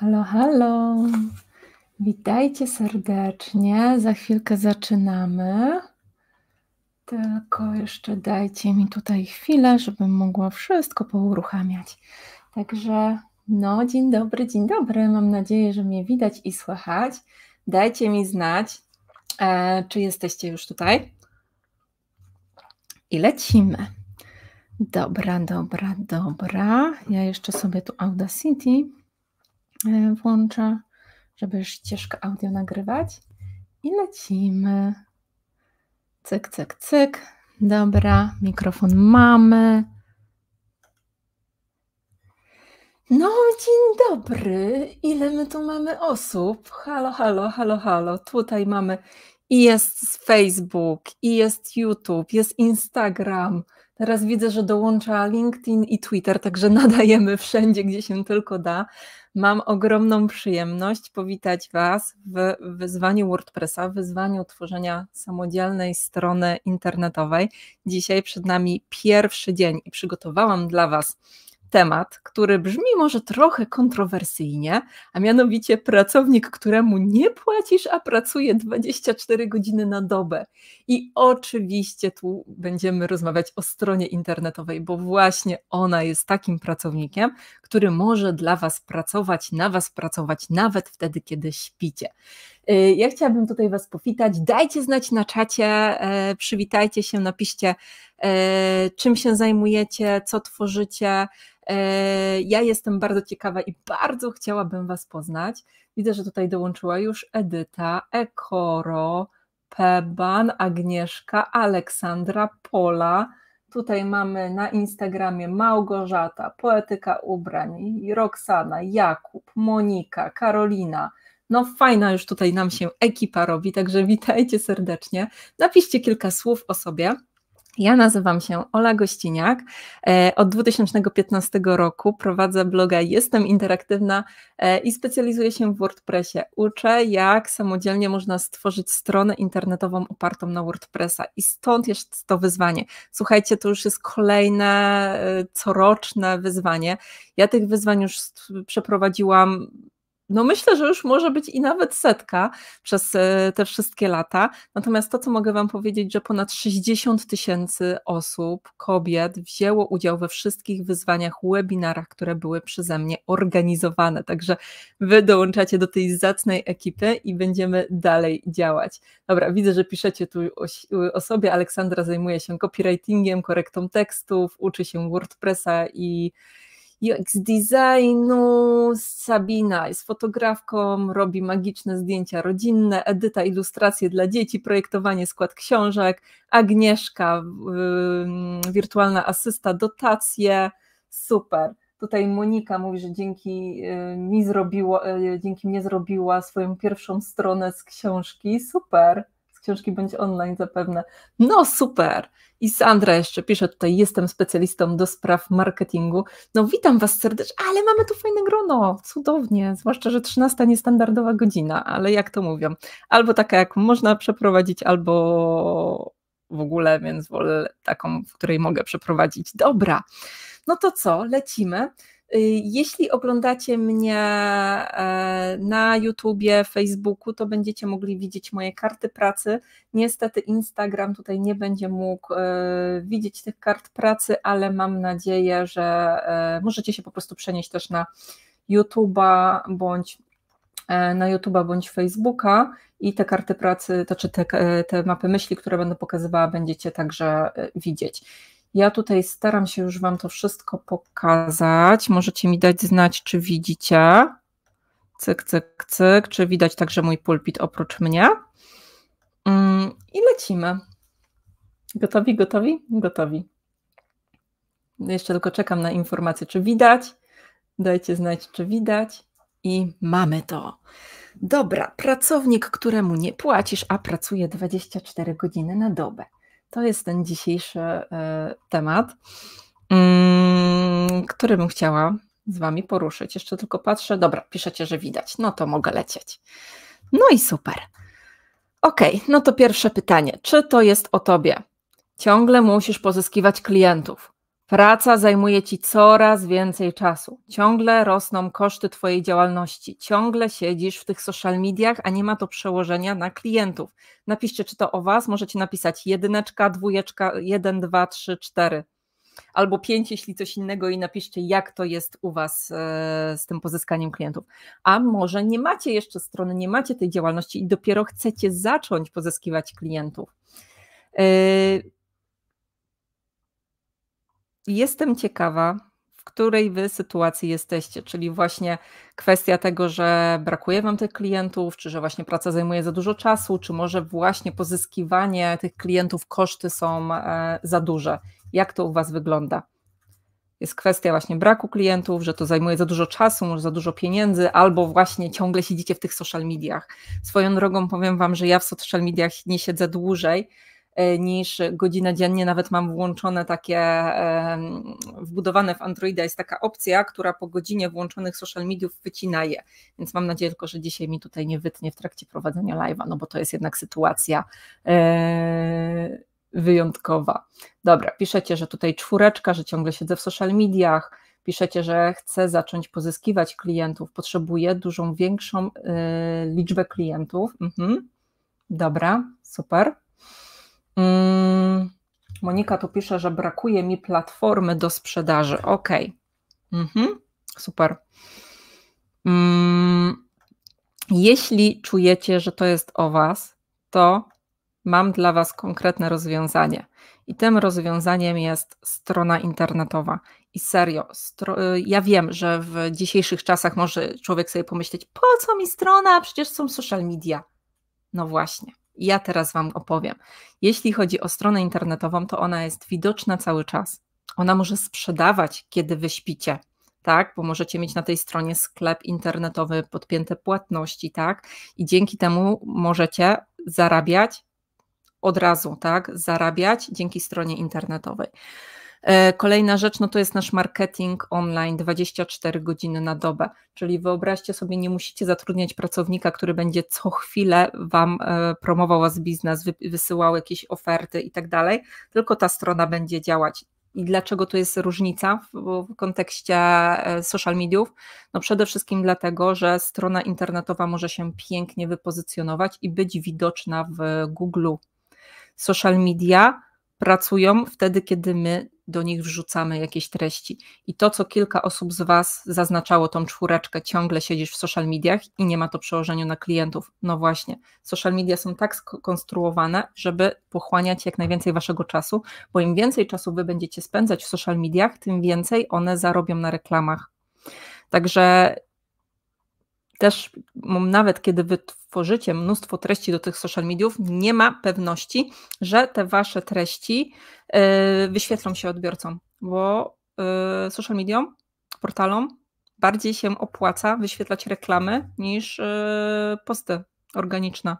Halo, halo. Witajcie serdecznie. Za chwilkę zaczynamy. Tylko jeszcze dajcie mi tutaj chwilę, żebym mogła wszystko pouruchamiać. Także, no, dzień dobry, dzień dobry. Mam nadzieję, że mnie widać i słychać. Dajcie mi znać, e, czy jesteście już tutaj. I lecimy. Dobra, dobra, dobra. Ja jeszcze sobie tu Audacity Y, włącza, żeby ścieżkę audio nagrywać. I lecimy. Cyk, cyk, cyk. Dobra, mikrofon mamy. No, dzień dobry. Ile my tu mamy osób? Halo, halo, halo, halo. Tutaj mamy i jest Facebook, i jest YouTube, jest Instagram. Teraz widzę, że dołącza LinkedIn i Twitter, także nadajemy wszędzie, gdzie się tylko da. Mam ogromną przyjemność powitać Was w wyzwaniu WordPressa, wyzwaniu tworzenia samodzielnej strony internetowej. Dzisiaj przed nami pierwszy dzień i przygotowałam dla Was temat, który brzmi może trochę kontrowersyjnie, a mianowicie pracownik, któremu nie płacisz, a pracuje 24 godziny na dobę. I oczywiście tu będziemy rozmawiać o stronie internetowej, bo właśnie ona jest takim pracownikiem, który może dla Was pracować, na Was pracować nawet wtedy, kiedy śpicie. Y, ja chciałabym tutaj Was powitać. Dajcie znać na czacie, e, przywitajcie się, napiszcie, e, czym się zajmujecie, co tworzycie. E, ja jestem bardzo ciekawa i bardzo chciałabym Was poznać. Widzę, że tutaj dołączyła już Edyta, Ekoro, Peban, Agnieszka, Aleksandra, Pola. Tutaj mamy na Instagramie Małgorzata, Poetyka Ubrań, Roxana, Jakub, Monika, Karolina, no fajna już tutaj nam się ekipa robi, także witajcie serdecznie. Napiszcie kilka słów o sobie. Ja nazywam się Ola Gościniak. E, od 2015 roku prowadzę bloga Jestem Interaktywna e, i specjalizuję się w WordPressie. Uczę, jak samodzielnie można stworzyć stronę internetową opartą na WordPressa i stąd jest to wyzwanie. Słuchajcie, to już jest kolejne e, coroczne wyzwanie. Ja tych wyzwań już przeprowadziłam no myślę, że już może być i nawet setka przez e, te wszystkie lata. Natomiast to, co mogę Wam powiedzieć, że ponad 60 tysięcy osób, kobiet wzięło udział we wszystkich wyzwaniach, webinarach, które były przeze mnie organizowane. Także Wy dołączacie do tej zacnej ekipy i będziemy dalej działać. Dobra, widzę, że piszecie tu o, o sobie. Aleksandra zajmuje się copywritingiem, korektą tekstów, uczy się WordPressa i UX designu. Sabina jest fotografką, robi magiczne zdjęcia rodzinne, edyta ilustracje dla dzieci, projektowanie skład książek. Agnieszka, yy, wirtualna asysta, dotacje. Super. Tutaj Monika mówi, że dzięki y, mi zrobiło, y, dzięki mnie zrobiła swoją pierwszą stronę z książki. Super książki będzie online zapewne. No super! I Sandra jeszcze pisze tutaj, jestem specjalistą do spraw marketingu. No witam Was serdecznie, ale mamy tu fajne grono, cudownie, zwłaszcza, że 13 niestandardowa godzina, ale jak to mówią, albo taka jak można przeprowadzić, albo w ogóle, więc wolę taką, w której mogę przeprowadzić. Dobra, no to co, lecimy. Y, jeśli oglądacie mnie e, na YouTubie, Facebooku, to będziecie mogli widzieć moje karty pracy. Niestety Instagram tutaj nie będzie mógł e, widzieć tych kart pracy, ale mam nadzieję, że e, możecie się po prostu przenieść też na YouTube'a bądź na YouTube'a bądź Facebooka i te karty pracy, to czy te, te mapy myśli, które będę pokazywała, będziecie także widzieć. Ja tutaj staram się już Wam to wszystko pokazać. Możecie mi dać znać, czy widzicie. Cyk, cyk, cyk. Czy widać także mój pulpit oprócz mnie? Mm, I lecimy. Gotowi, gotowi? Gotowi. Jeszcze tylko czekam na informację, czy widać. Dajcie znać, czy widać. I mamy to. Dobra, pracownik, któremu nie płacisz, a pracuje 24 godziny na dobę. To jest ten dzisiejszy e, temat, mm, który bym chciała z Wami poruszyć. Jeszcze tylko patrzę. Dobra, piszecie, że widać. No to mogę lecieć. No i super. OK, no to pierwsze pytanie. Czy to jest o tobie? Ciągle musisz pozyskiwać klientów. Praca zajmuje ci coraz więcej czasu. Ciągle rosną koszty Twojej działalności. Ciągle siedzisz w tych social mediach, a nie ma to przełożenia na klientów. Napiszcie, czy to o Was. Możecie napisać jedyneczka, dwójeczka, jeden, dwa, trzy, cztery. Albo pięć, jeśli coś innego, i napiszcie, jak to jest u Was e, z tym pozyskaniem klientów. A może nie macie jeszcze strony, nie macie tej działalności i dopiero chcecie zacząć pozyskiwać klientów. E, Jestem ciekawa, w której wy sytuacji jesteście, czyli właśnie kwestia tego, że brakuje wam tych klientów, czy że właśnie praca zajmuje za dużo czasu, czy może właśnie pozyskiwanie tych klientów koszty są e, za duże. Jak to u was wygląda? Jest kwestia właśnie braku klientów, że to zajmuje za dużo czasu, może za dużo pieniędzy, albo właśnie ciągle siedzicie w tych social mediach. Swoją drogą powiem wam, że ja w social mediach nie siedzę dłużej, E, niż godzinę dziennie. Nawet mam włączone takie, e, wbudowane w Androida jest taka opcja, która po godzinie włączonych social mediów wycina je. Więc mam nadzieję tylko, że dzisiaj mi tutaj nie wytnie w trakcie prowadzenia live'a, no bo to jest jednak sytuacja e, wyjątkowa. Dobra, piszecie, że tutaj czwóreczka, że ciągle siedzę w social mediach, piszecie, że chcę zacząć pozyskiwać klientów, potrzebuję dużą, większą y, liczbę klientów. Mhm. Dobra, super. Mm, Monika tu pisze, że brakuje mi platformy do sprzedaży. Ok. Mhm. Super. Mm, jeśli czujecie, że to jest o Was, to mam dla Was konkretne rozwiązanie. I tym rozwiązaniem jest strona internetowa. I serio, y, ja wiem, że w dzisiejszych czasach może człowiek sobie pomyśleć, po co mi strona, przecież są social media. No właśnie ja teraz Wam opowiem. Jeśli chodzi o stronę internetową, to ona jest widoczna cały czas. Ona może sprzedawać, kiedy wyśpicie, tak? Bo możecie mieć na tej stronie sklep internetowy, podpięte płatności, tak? I dzięki temu możecie zarabiać od razu, tak? Zarabiać dzięki stronie internetowej. E, kolejna rzecz, no to jest nasz marketing online 24 godziny na dobę, czyli wyobraźcie sobie, nie musicie zatrudniać pracownika, który będzie co chwilę Wam e, promował Was biznes, wysyłał jakieś oferty i tak dalej, tylko ta strona będzie działać. I dlaczego to jest różnica w, w kontekście e, social mediów? No przede wszystkim dlatego, że strona internetowa może się pięknie wypozycjonować i być widoczna w Google. Social media pracują wtedy, kiedy my do nich wrzucamy jakieś treści. I to, co kilka osób z Was zaznaczało, tą czwóreczkę, ciągle siedzisz w social mediach i nie ma to przełożenia na klientów. No właśnie, social media są tak skonstruowane, żeby pochłaniać jak najwięcej Waszego czasu, bo im więcej czasu Wy będziecie spędzać w social mediach, tym więcej one zarobią na reklamach. Także też nawet kiedy wytworzycie mnóstwo treści do tych social mediów, nie ma pewności, że te wasze treści e, wyświetlą się odbiorcom, bo e, social mediom, portalom bardziej się opłaca wyświetlać reklamy niż e, posty organiczne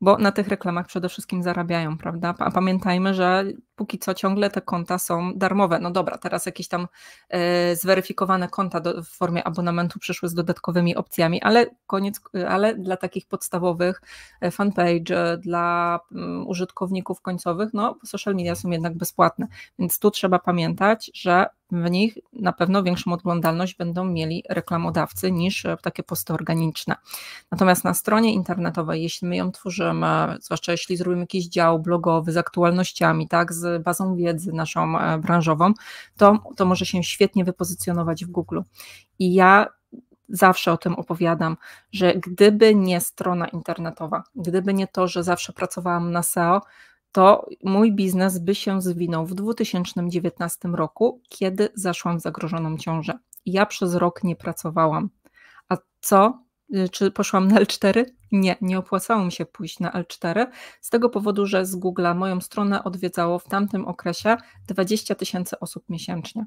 bo na tych reklamach przede wszystkim zarabiają, prawda? A pamiętajmy, że póki co ciągle te konta są darmowe. No dobra, teraz jakieś tam e, zweryfikowane konta do, w formie abonamentu przyszły z dodatkowymi opcjami, ale koniec, ale dla takich podstawowych e, fanpage, e, dla mm, użytkowników końcowych, no social media są jednak bezpłatne. Więc tu trzeba pamiętać, że w nich na pewno większą oglądalność będą mieli reklamodawcy niż e, takie posty organiczne. Natomiast na stronie internetowej, jeśli my ją tworzymy, zwłaszcza jeśli zrobimy jakiś dział blogowy z aktualnościami, tak, z bazą wiedzy naszą e, branżową, to, to może się świetnie wypozycjonować w Google. I ja zawsze o tym opowiadam, że gdyby nie strona internetowa, gdyby nie to, że zawsze pracowałam na SEO, to mój biznes by się zwinął w 2019 roku, kiedy zaszłam w zagrożoną ciążę. Ja przez rok nie pracowałam. A co? Y, czy poszłam na L4? Nie, nie opłacało mi się pójść na L4, z tego powodu, że z Google'a moją stronę odwiedzało w tamtym okresie 20 tysięcy osób miesięcznie.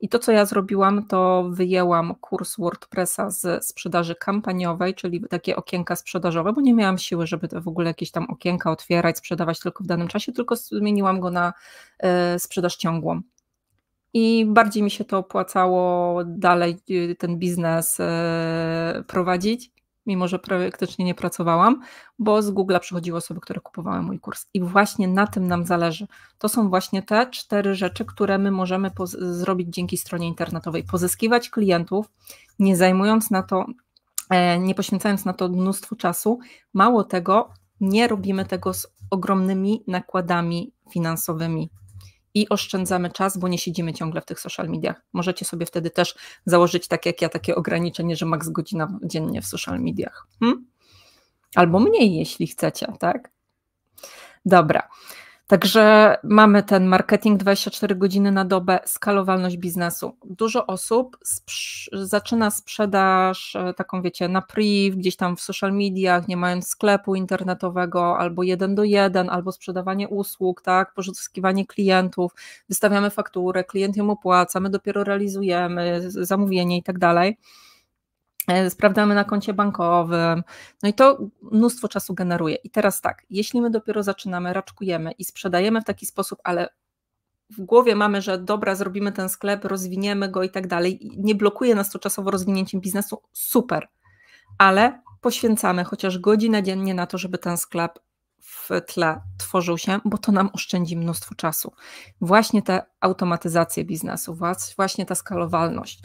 I to, co ja zrobiłam, to wyjęłam kurs WordPressa z sprzedaży kampaniowej, czyli takie okienka sprzedażowe, bo nie miałam siły, żeby w ogóle jakieś tam okienka otwierać, sprzedawać tylko w danym czasie, tylko zmieniłam go na y, sprzedaż ciągłą. I bardziej mi się to opłacało dalej y, ten biznes y, prowadzić mimo że praktycznie nie pracowałam, bo z Google przychodziły osoby, które kupowały mój kurs. I właśnie na tym nam zależy. To są właśnie te cztery rzeczy, które my możemy zrobić dzięki stronie internetowej. Pozyskiwać klientów, nie zajmując na to, e, nie poświęcając na to mnóstwo czasu. Mało tego, nie robimy tego z ogromnymi nakładami finansowymi i oszczędzamy czas, bo nie siedzimy ciągle w tych social mediach. Możecie sobie wtedy też założyć, tak jak ja, takie ograniczenie, że maks godzina dziennie w social mediach. Hmm? Albo mniej, jeśli chcecie, tak? Dobra. Także mamy ten marketing 24 godziny na dobę, skalowalność biznesu. Dużo osób sprz zaczyna sprzedaż e, taką, wiecie, na priv, gdzieś tam w social mediach, nie mając sklepu internetowego, albo jeden do jeden, albo sprzedawanie usług, tak, pozyskiwanie klientów, wystawiamy fakturę, klient ją opłaca, my dopiero realizujemy zamówienie i tak dalej. E, sprawdzamy na koncie bankowym, no i to mnóstwo czasu generuje. I teraz tak, jeśli my dopiero zaczynamy, raczkujemy i sprzedajemy w taki sposób, ale w głowie mamy, że dobra, zrobimy ten sklep, rozwiniemy go i tak dalej, nie blokuje nas to czasowo rozwinięciem biznesu, super, ale poświęcamy chociaż godzinę dziennie na to, żeby ten sklep w tle tworzył się, bo to nam oszczędzi mnóstwo czasu. Właśnie te automatyzację biznesu, właśnie ta skalowalność.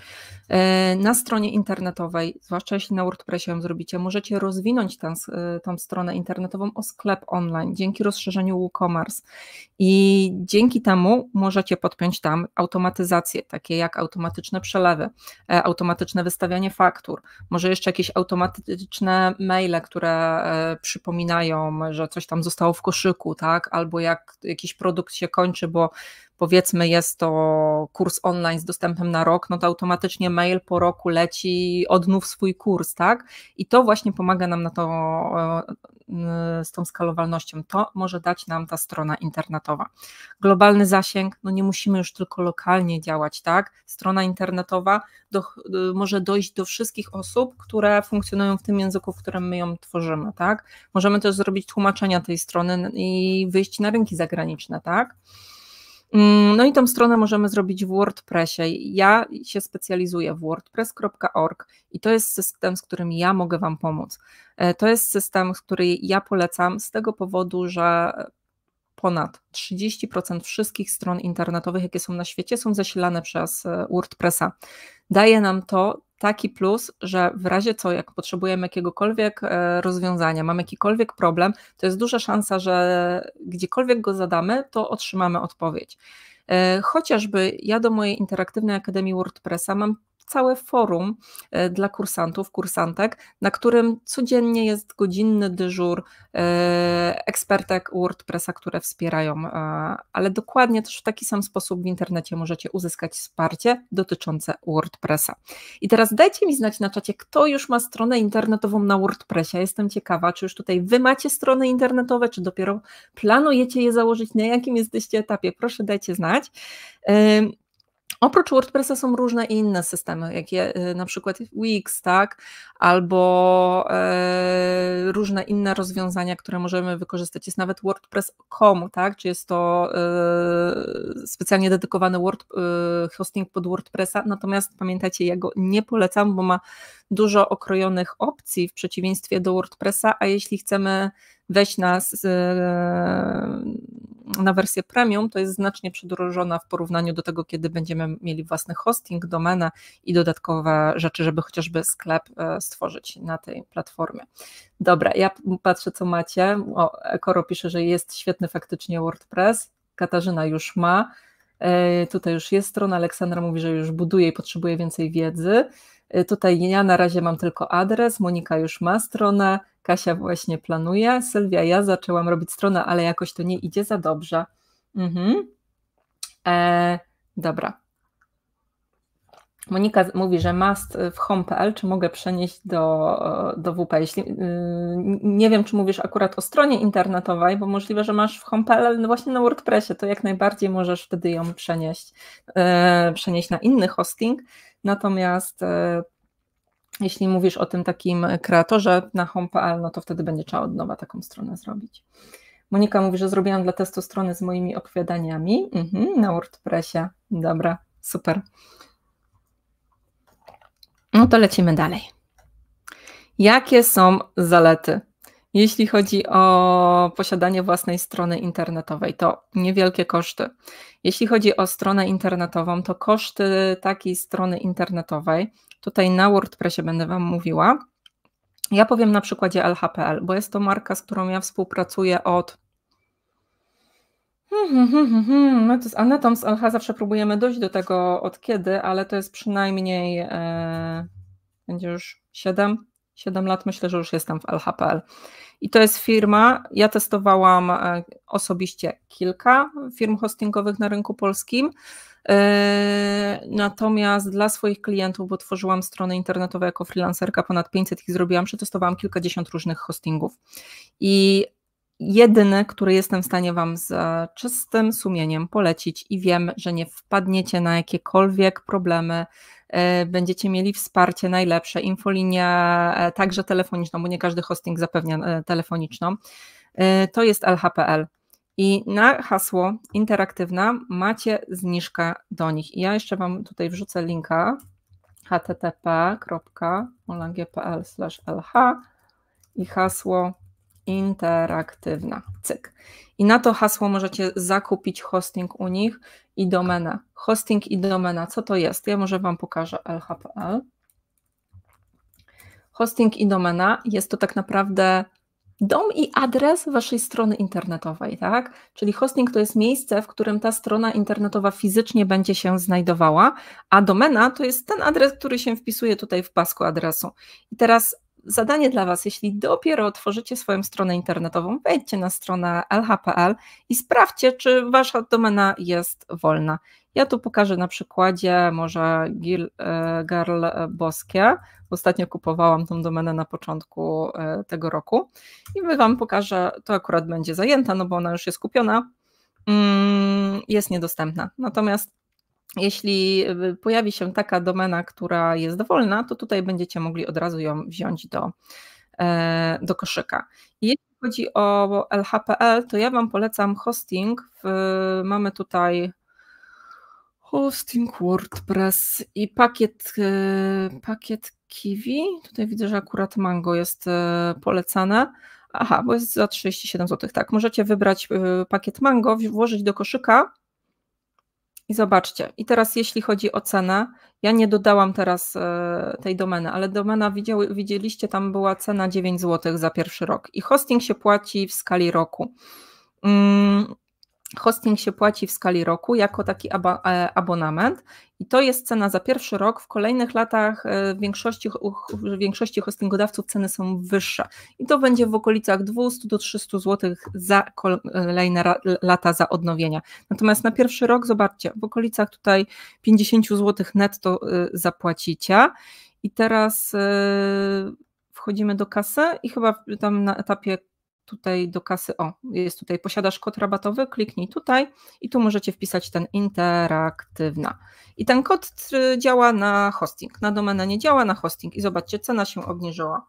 E, na stronie internetowej, zwłaszcza jeśli na WordPressie ją zrobicie, możecie rozwinąć tę, e, tą stronę internetową o sklep online dzięki rozszerzeniu WooCommerce i dzięki temu możecie podpiąć tam automatyzacje, takie jak automatyczne przelewy, e, automatyczne wystawianie faktur, może jeszcze jakieś automatyczne maile, które przypominają, że coś tam zostało w koszyku, tak, albo jak jakiś produkt się kończy, bo powiedzmy jest to kurs online z dostępem na rok, no to automatycznie mail po roku leci, odnów swój kurs, tak? I to właśnie pomaga nam na to e, e, z tą skalowalnością. To może dać nam ta strona internetowa. Globalny zasięg, no nie musimy już tylko lokalnie działać, tak? Strona internetowa do, e, może dojść do wszystkich osób, które funkcjonują w tym języku, w którym my ją tworzymy, tak? Możemy też zrobić tłumaczenia tej strony i wyjść na rynki zagraniczne, tak? Mm, no i tą stronę możemy zrobić w WordPressie. Ja się specjalizuję w wordpress.org i to jest system, z którym ja mogę Wam pomóc. E, to jest system, który ja polecam z tego powodu, że ponad 30% wszystkich stron internetowych, jakie są na świecie, są zasilane przez e, WordPressa. Daje nam to taki plus, że w razie co, jak potrzebujemy jakiegokolwiek e, rozwiązania, mamy jakikolwiek problem, to jest duża szansa, że gdziekolwiek go zadamy, to otrzymamy odpowiedź. E, chociażby ja do mojej interaktywnej Akademii WordPressa mam całe forum e, dla kursantów, kursantek, na którym codziennie jest godzinny dyżur e, ekspertek WordPressa, które wspierają, e, ale dokładnie też w taki sam sposób w internecie możecie uzyskać wsparcie dotyczące WordPressa. I teraz dajcie mi znać na czacie, kto już ma stronę internetową na WordPressie. Jestem ciekawa, czy już tutaj wy macie strony internetowe, czy dopiero planujecie je założyć, na jakim jesteście etapie. Proszę dajcie znać. Oprócz WordPressa są różne inne systemy, jakie y, na przykład Wix, tak, albo e, różne inne rozwiązania, które możemy wykorzystać. Jest nawet WordPress.com, tak, czy jest to e, specjalnie dedykowany Word, e, hosting pod WordPressa. Natomiast pamiętajcie, ja go nie polecam, bo ma dużo okrojonych opcji w przeciwieństwie do WordPressa, a jeśli chcemy wejść na e, na wersję premium, to jest znacznie przedrożona w porównaniu do tego, kiedy będziemy mieli własny hosting, domenę i dodatkowe rzeczy, żeby chociażby sklep e, stworzyć na tej platformie. Dobra, ja patrzę, co macie. O, pisze, że jest świetny faktycznie WordPress. Katarzyna już ma. E, tutaj już jest strona. Aleksandra mówi, że już buduje i potrzebuje więcej wiedzy. Y, tutaj ja na razie mam tylko adres, Monika już ma stronę, Kasia właśnie planuje, Sylwia, ja zaczęłam robić stronę, ale jakoś to nie idzie za dobrze. Mhm. E, dobra. Monika mówi, że must w home.pl, czy mogę przenieść do, do WP? Jeśli, yy, nie wiem, czy mówisz akurat o stronie internetowej, bo możliwe, że masz w home.pl no właśnie na WordPressie, to jak najbardziej możesz wtedy ją przenieść, yy, przenieść na inny hosting. Natomiast e, jeśli mówisz o tym takim kreatorze na home.pl, no to wtedy będzie trzeba od nowa taką stronę zrobić. Monika mówi, że zrobiłam dla testu strony z moimi opowiadaniami mhm, na WordPressie. Dobra, super. No to lecimy dalej. Jakie są zalety jeśli chodzi o posiadanie własnej strony internetowej, to niewielkie koszty. Jeśli chodzi o stronę internetową, to koszty takiej strony internetowej, tutaj na WordPressie będę Wam mówiła. Ja powiem na przykładzie LHPL, bo jest to marka, z którą ja współpracuję od Hmm, hmm, hmm, My hmm, hmm. no z Anetą z LH zawsze próbujemy dojść do tego od kiedy, ale to jest przynajmniej e, będzie już 7, 7 lat, myślę, że już jestem w LHPL. I to jest firma, ja testowałam e, osobiście kilka firm hostingowych na rynku polskim. E, natomiast dla swoich klientów, bo tworzyłam strony internetowe jako freelancerka, ponad 500 ich zrobiłam, przetestowałam kilkadziesiąt różnych hostingów. I jedyny, który jestem w stanie Wam z czystym sumieniem polecić i wiem, że nie wpadniecie na jakiekolwiek problemy E, będziecie mieli wsparcie najlepsze, infolinia e, także telefoniczną, bo nie każdy hosting zapewnia e, telefoniczną. To jest LHPL. I na hasło interaktywna macie zniżkę do nich. I ja jeszcze Wam tutaj wrzucę linka http.olangie.pl/lh i hasło interaktywna. Cyk. I na to hasło możecie zakupić hosting u nich i domenę. Hosting i domena, co to jest? Ja może Wam pokażę lh.pl. Hosting i domena jest to tak naprawdę dom i adres waszej strony internetowej, tak? Czyli hosting to jest miejsce, w którym ta strona internetowa fizycznie będzie się znajdowała, a domena to jest ten adres, który się wpisuje tutaj w pasku adresu. I teraz zadanie dla Was, jeśli dopiero otworzycie swoją stronę internetową, wejdźcie na stronę lh.pl i sprawdźcie, czy Wasza domena jest wolna. Ja tu pokażę na przykładzie może Gil, e, Girl Boskie. Ostatnio kupowałam tą domenę na początku e, tego roku i Wam pokażę, to akurat będzie zajęta, no bo ona już jest kupiona, mm, jest niedostępna. Natomiast jeśli y, pojawi się taka domena, która jest wolna, to tutaj będziecie mogli od razu ją wziąć do, e, do koszyka. jeśli chodzi o LHPL, to ja Wam polecam hosting. W, mamy tutaj hosting WordPress i pakiet, y, pakiet Kiwi. Tutaj widzę, że akurat Mango jest y, polecane. Aha, bo jest za 37 zł. Tak, możecie wybrać pakiet Mango, włożyć do koszyka i zobaczcie, i teraz jeśli chodzi o cenę, ja nie dodałam teraz e, tej domeny, ale domena widzieliście, tam była cena 9 zł za pierwszy rok i hosting się płaci w skali roku. Mm, hosting się płaci w skali roku jako taki e, abonament i to jest cena za pierwszy rok. W kolejnych latach e, w większości, w większości hostingodawców ceny są wyższe i to będzie w okolicach 200 do 300 zł za kolejne lata za odnowienia. Natomiast na pierwszy rok, zobaczcie, w okolicach tutaj 50 zł netto e, zapłacicie i teraz wchodzimy do kasy i chyba tam na etapie tutaj do kasy, o, jest tutaj, posiadasz kod rabatowy, kliknij tutaj i tu możecie wpisać ten interaktywna. I ten kod y, działa na hosting, na domenę nie działa, na hosting i zobaczcie, cena się obniżyła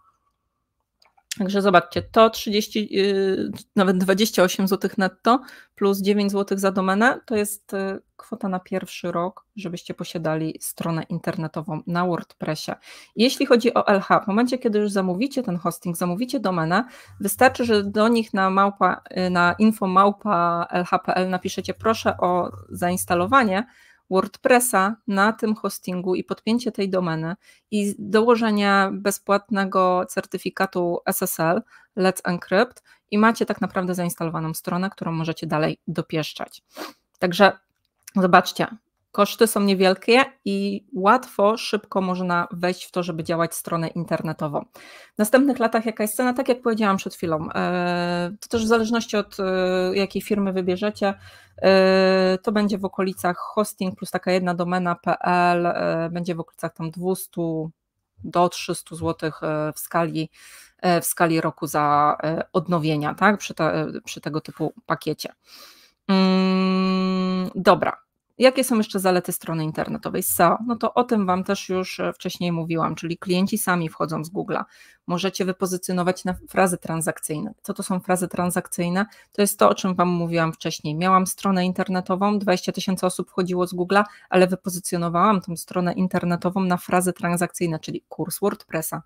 Także zobaczcie, to 30, y, nawet 28 zł netto plus 9 zł za domenę to jest y, kwota na pierwszy rok, żebyście posiadali stronę internetową na WordPressie. Jeśli chodzi o LH, w momencie, kiedy już zamówicie ten hosting, zamówicie domenę, wystarczy, że do nich na, małpa, y, na info.małpa.lh.pl napiszecie proszę o zainstalowanie WordPressa na tym hostingu i podpięcie tej domeny i dołożenie bezpłatnego certyfikatu SSL Let's Encrypt i macie tak naprawdę zainstalowaną stronę, którą możecie dalej dopieszczać. Także zobaczcie, Koszty są niewielkie i łatwo, szybko można wejść w to, żeby działać stronę internetową. W następnych latach jaka jest cena? Tak jak powiedziałam przed chwilą, e, to też w zależności od e, jakiej firmy wybierzecie, e, to będzie w okolicach hosting plus taka jedna domena.pl, będzie w okolicach tam 200 do 300 zł w skali, w skali roku za odnowienia, tak? Przy, te, przy tego typu pakiecie. Mm, dobra, Jakie są jeszcze zalety strony internetowej SEO? No to o tym Wam też już e, wcześniej mówiłam, czyli klienci sami wchodzą z Google'a. Możecie wypozycjonować na frazy transakcyjne. Co to są frazy transakcyjne? To jest to, o czym Wam mówiłam wcześniej. Miałam stronę internetową, 20 tysięcy osób wchodziło z Google'a, ale wypozycjonowałam tą stronę internetową na frazy transakcyjne, czyli kurs WordPressa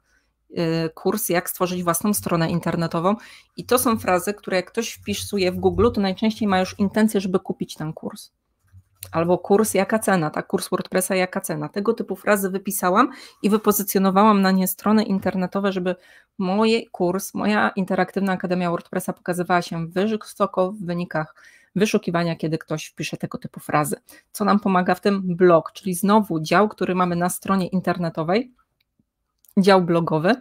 e, kurs, jak stworzyć własną stronę internetową. I to są frazy, które jak ktoś wpisuje w Google, to najczęściej ma już intencję, żeby kupić ten kurs albo kurs, jaka cena, tak, kurs WordPressa, jaka cena. Tego typu frazy wypisałam i wypozycjonowałam na nie strony internetowe, żeby mój kurs, moja interaktywna Akademia WordPressa pokazywała się wysoko w wynikach wyszukiwania, kiedy ktoś wpisze tego typu frazy. Co nam pomaga w tym blog, czyli znowu dział, który mamy na stronie internetowej, dział blogowy,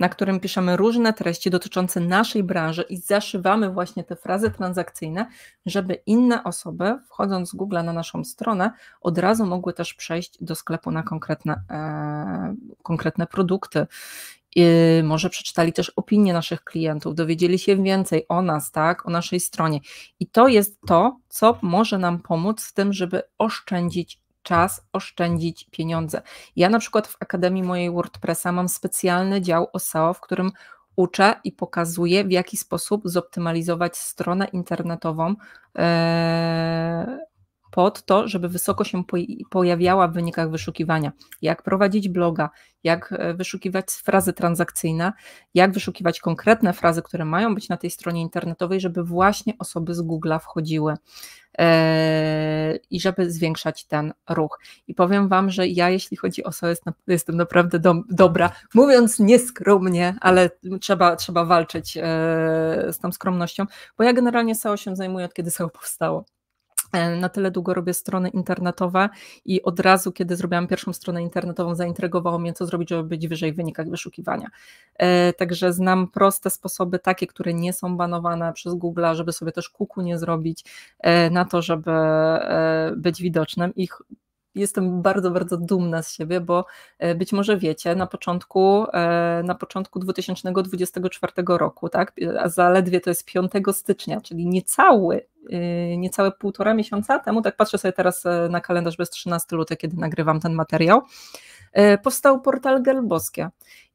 na którym piszemy różne treści dotyczące naszej branży i zaszywamy właśnie te frazy transakcyjne, żeby inne osoby, wchodząc z Google na naszą stronę, od razu mogły też przejść do sklepu na konkretne, e, konkretne produkty. I może przeczytali też opinie naszych klientów, dowiedzieli się więcej o nas, tak, o naszej stronie. I to jest to, co może nam pomóc w tym, żeby oszczędzić czas oszczędzić pieniądze. Ja na przykład w Akademii mojej WordPressa mam specjalny dział o SEO, w którym uczę i pokazuję, w jaki sposób zoptymalizować stronę internetową e, pod to, żeby wysoko się pojawiała w wynikach wyszukiwania. Jak prowadzić bloga, jak e, wyszukiwać frazy transakcyjne, jak wyszukiwać konkretne frazy, które mają być na tej stronie internetowej, żeby właśnie osoby z Google'a wchodziły. E, i żeby zwiększać ten ruch. I powiem Wam, że ja jeśli chodzi o SOS no, jestem naprawdę do, dobra, mówiąc nieskromnie, ale trzeba, trzeba walczyć e, z tą skromnością, bo ja generalnie SEO się zajmuję od kiedy SEO powstało na tyle długo robię strony internetowe i od razu, kiedy zrobiłam pierwszą stronę internetową, zaintrygowało mnie, co zrobić, żeby być wyżej w wynikach wyszukiwania. E, także znam proste sposoby, takie, które nie są banowane przez Google, żeby sobie też kuku nie zrobić, e, na to, żeby e, być widocznym. I jestem bardzo, bardzo dumna z siebie, bo e, być może wiecie, na początku, e, na początku 2024 roku, tak, e, a zaledwie to jest 5 stycznia, czyli niecały, niecałe półtora miesiąca temu, tak patrzę sobie teraz na kalendarz bez 13 lutego, kiedy nagrywam ten materiał, powstał portal Gelboskie.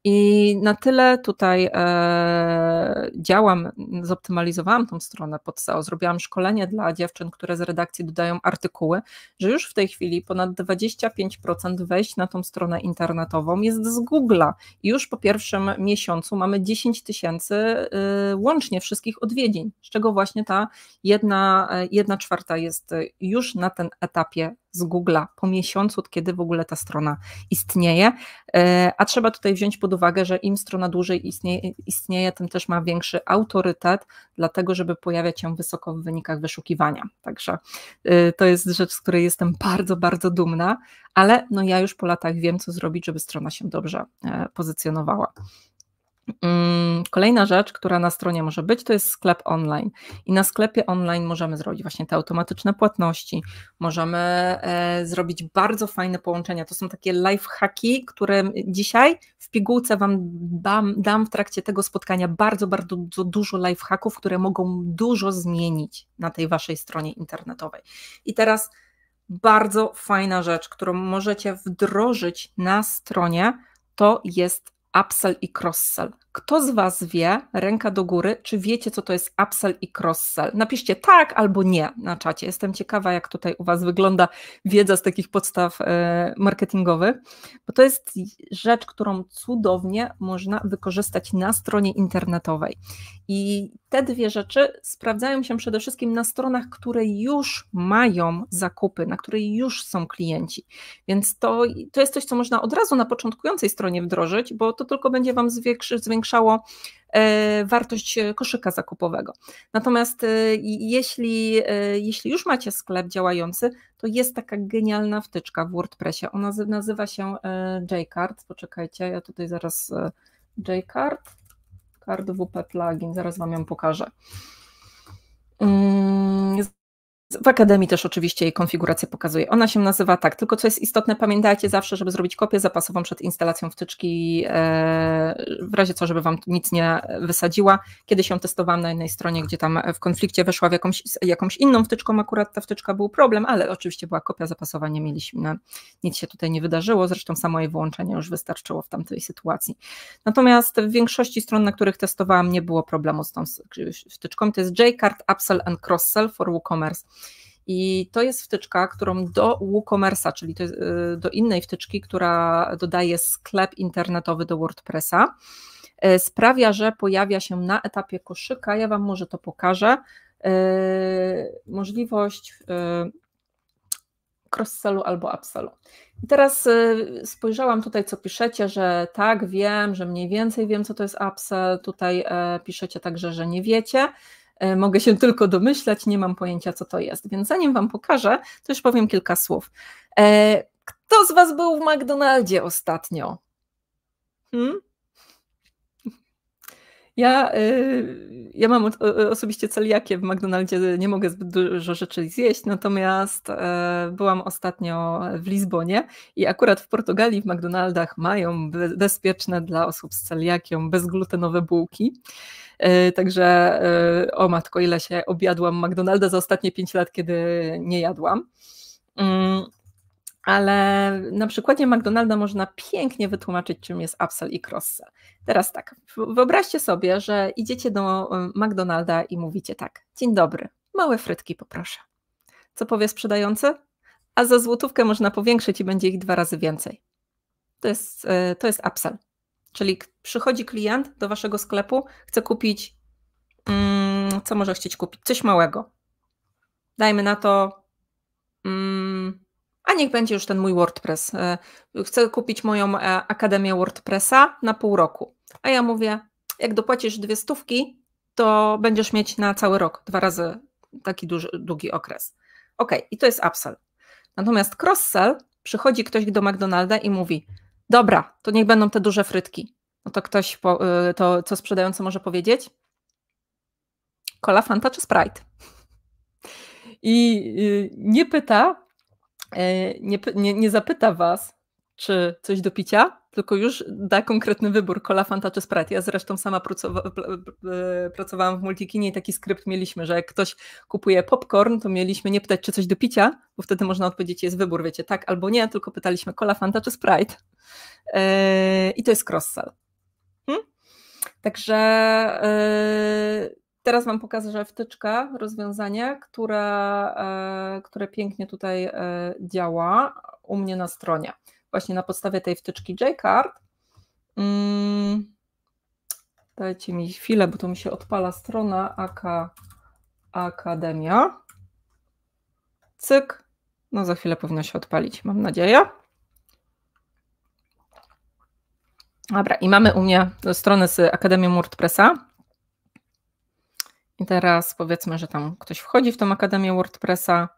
I na tyle tutaj e, działam, zoptymalizowałam tą stronę pod SEO, zrobiłam szkolenie dla dziewczyn, które z redakcji dodają artykuły, że już w tej chwili ponad 25% wejść na tą stronę internetową jest z Google'a. I już po pierwszym miesiącu mamy 10 tysięcy y, łącznie wszystkich odwiedzin, z czego właśnie ta jedna, e, jedna czwarta jest już na ten etapie z Google'a po miesiącu, kiedy w ogóle ta strona istnieje. E, a trzeba tutaj wziąć pod uwagę, że im strona dłużej istnieje, istnieje tym też ma większy autorytet, dlatego żeby pojawiać się wysoko w wynikach wyszukiwania. Także e, to jest rzecz, z której jestem bardzo, bardzo dumna, ale no ja już po latach wiem, co zrobić, żeby strona się dobrze e, pozycjonowała. Mm, kolejna rzecz, która na stronie może być, to jest sklep online. I na sklepie online możemy zrobić właśnie te automatyczne płatności, możemy e, zrobić bardzo fajne połączenia. To są takie lifehacki, które dzisiaj w pigułce Wam dam, dam w trakcie tego spotkania bardzo, bardzo dużo lifehacków, które mogą dużo zmienić na tej Waszej stronie internetowej. I teraz bardzo fajna rzecz, którą możecie wdrożyć na stronie, to jest upsell i cross kto z Was wie, ręka do góry, czy wiecie, co to jest upsell i cross-sell? Napiszcie tak albo nie na czacie. Jestem ciekawa, jak tutaj u Was wygląda wiedza z takich podstaw e, marketingowych, bo to jest rzecz, którą cudownie można wykorzystać na stronie internetowej. I te dwie rzeczy sprawdzają się przede wszystkim na stronach, które już mają zakupy, na której już są klienci. Więc to, to jest coś, co można od razu na początkującej stronie wdrożyć, bo to tylko będzie Wam zwiększyć zwiększało e, wartość e, koszyka zakupowego. Natomiast e, jeśli, jeśli już macie sklep działający, to jest taka genialna wtyczka w WordPressie. Ona nazywa się jcard. Poczekajcie, ja tutaj zaraz jcard, card WP plugin, zaraz Wam ją pokażę. Mm, w Akademii też oczywiście jej konfigurację pokazuje. Ona się nazywa tak, tylko co jest istotne, pamiętajcie zawsze, żeby zrobić kopię zapasową przed instalacją wtyczki, e, w razie co, żeby Wam nic nie wysadziła. Kiedy się testowałam na innej stronie, gdzie tam w konflikcie weszła w jakąś, jakąś inną wtyczką, akurat ta wtyczka był problem, ale oczywiście była kopia zapasowa, nie mieliśmy, nic się tutaj nie wydarzyło, zresztą samo jej wyłączenie już wystarczyło w tamtej sytuacji. Natomiast w większości stron, na których testowałam, nie było problemu z tą wtyczką. To jest Jcard, Upsell and Sell for WooCommerce. I to jest wtyczka, którą do WooCommerce, czyli y, do innej wtyczki, która dodaje sklep internetowy do WordPressa, y, sprawia, że pojawia się na etapie koszyka, ja Wam może to pokażę, y, możliwość cross-sellu albo upsellu. I teraz spojrzałam tutaj, co piszecie, że tak, wiem, że mniej więcej wiem, co to jest upsell, tutaj e, piszecie także, że nie wiecie, E, mogę się tylko domyślać, nie mam pojęcia, co to jest. Więc zanim Wam pokażę, to już powiem kilka słów. E, kto z Was był w McDonaldzie ostatnio? Hmm? Ja, y, ja mam osobiście celiakię, w McDonaldzie nie mogę zbyt dużo rzeczy zjeść, natomiast e, byłam ostatnio w Lizbonie i akurat w Portugalii w McDonaldach mają bezpieczne dla osób z celiakią bezglutenowe bułki. E, także e, o matko, ile się objadłam McDonalda za ostatnie 5 lat, kiedy nie jadłam. Mm, ale na przykładzie McDonalda można pięknie wytłumaczyć, czym jest upsell i cross. Teraz tak, wyobraźcie sobie, że idziecie do y, McDonalda i mówicie tak, dzień dobry, małe frytki poproszę. Co powie sprzedający? A za złotówkę można powiększyć i będzie ich dwa razy więcej. To jest, y, to jest upsell. Czyli przychodzi klient do waszego sklepu, chce kupić, mm, co może chcieć kupić? Coś małego. Dajmy na to mm, a niech będzie już ten mój WordPress. E, chcę kupić moją e, Akademię WordPressa na pół roku. A ja mówię, jak dopłacisz dwie stówki, to będziesz mieć na cały rok, dwa razy taki duży, długi okres. Ok, i to jest upsell. Natomiast cross-sell przychodzi ktoś do McDonalda i mówi: Dobra, to niech będą te duże frytki. No to ktoś, po, e, to co sprzedający może powiedzieć? Cola, Fanta czy Sprite? I y, nie pyta, E, nie, nie, nie zapyta was, czy coś do picia, tylko już da konkretny wybór cola, fanta czy sprite. Ja zresztą sama e, pracowałam w Multikinie i taki skrypt mieliśmy, że jak ktoś kupuje popcorn, to mieliśmy nie pytać, czy coś do picia, bo wtedy można odpowiedzieć, jest wybór, wiecie, tak albo nie, tylko pytaliśmy cola, fanta czy sprite. E, I to jest cross-sell. Hmm? Także... Teraz Wam pokażę wtyczkę rozwiązania, która, e, które pięknie tutaj e, działa u mnie na stronie. Właśnie na podstawie tej wtyczki J-Card. Mm, dajcie mi chwilę, bo to mi się odpala strona AK Akademia. Cyk. No za chwilę powinno się odpalić, mam nadzieję. Dobra, i mamy u mnie e, stronę z Akademią WordPressa. I teraz powiedzmy, że tam ktoś wchodzi w tą Akademię WordPressa,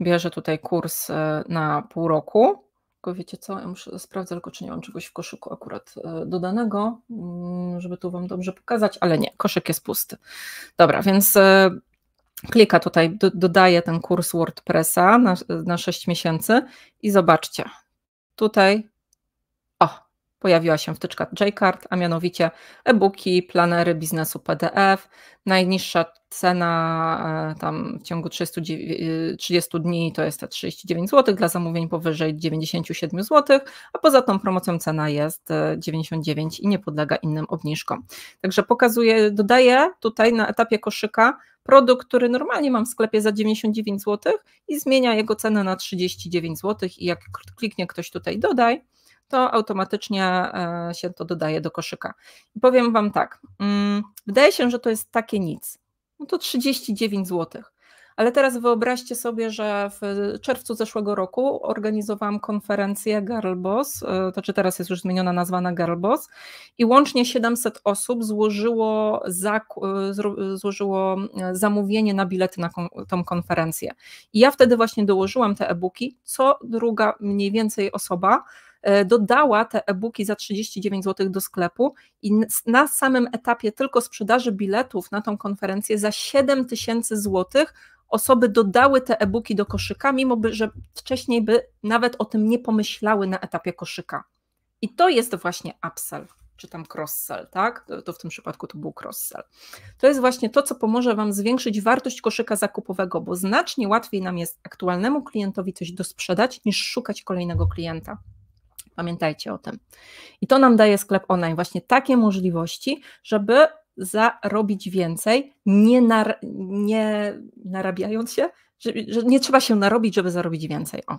bierze tutaj kurs e, na pół roku. Tylko wiecie co, ja muszę sprawdzę tylko, czy nie mam czegoś w koszyku akurat e, dodanego, mm, żeby tu Wam dobrze pokazać, ale nie, koszyk jest pusty. Dobra, więc e, klika tutaj, dodaje dodaję ten kurs WordPressa na, na 6 miesięcy i zobaczcie, tutaj pojawiła się wtyczka J-Card, a mianowicie e-booki, planery biznesu PDF. Najniższa cena e, tam w ciągu 30, 30 e, dni to jest te 39 zł, dla zamówień powyżej 97 zł, a poza tą promocją cena jest 99 e, i nie podlega innym obniżkom. Także pokazuję, dodaję tutaj na etapie koszyka produkt, który normalnie mam w sklepie za 99 zł i zmienia jego cenę na 39 zł i jak kliknie ktoś tutaj dodaj, to automatycznie e, się to dodaje do koszyka. I powiem Wam tak, mm, wydaje się, że to jest takie nic. No to 39 zł. Ale teraz wyobraźcie sobie, że w czerwcu zeszłego roku organizowałam konferencję Girlboss, e, to czy teraz jest już zmieniona nazwa na Girlboss, i łącznie 700 osób złożyło, e, złożyło zamówienie na bilety na tą konferencję. I ja wtedy właśnie dołożyłam te e-booki, co druga mniej więcej osoba E, dodała te e-booki za 39 zł do sklepu i na samym etapie tylko sprzedaży biletów na tą konferencję za 7 tysięcy złotych osoby dodały te e-booki do koszyka, mimo by, że wcześniej by nawet o tym nie pomyślały na etapie koszyka. I to jest właśnie upsell, czy tam cross-sell, tak? To, to w tym przypadku to był cross-sell. To jest właśnie to, co pomoże Wam zwiększyć wartość koszyka zakupowego, bo znacznie łatwiej nam jest aktualnemu klientowi coś dosprzedać, niż szukać kolejnego klienta. Pamiętajcie o tym. I to nam daje sklep online, właśnie takie możliwości, żeby zarobić więcej, nie, nar nie narabiając się, że, że nie trzeba się narobić, żeby zarobić więcej. O.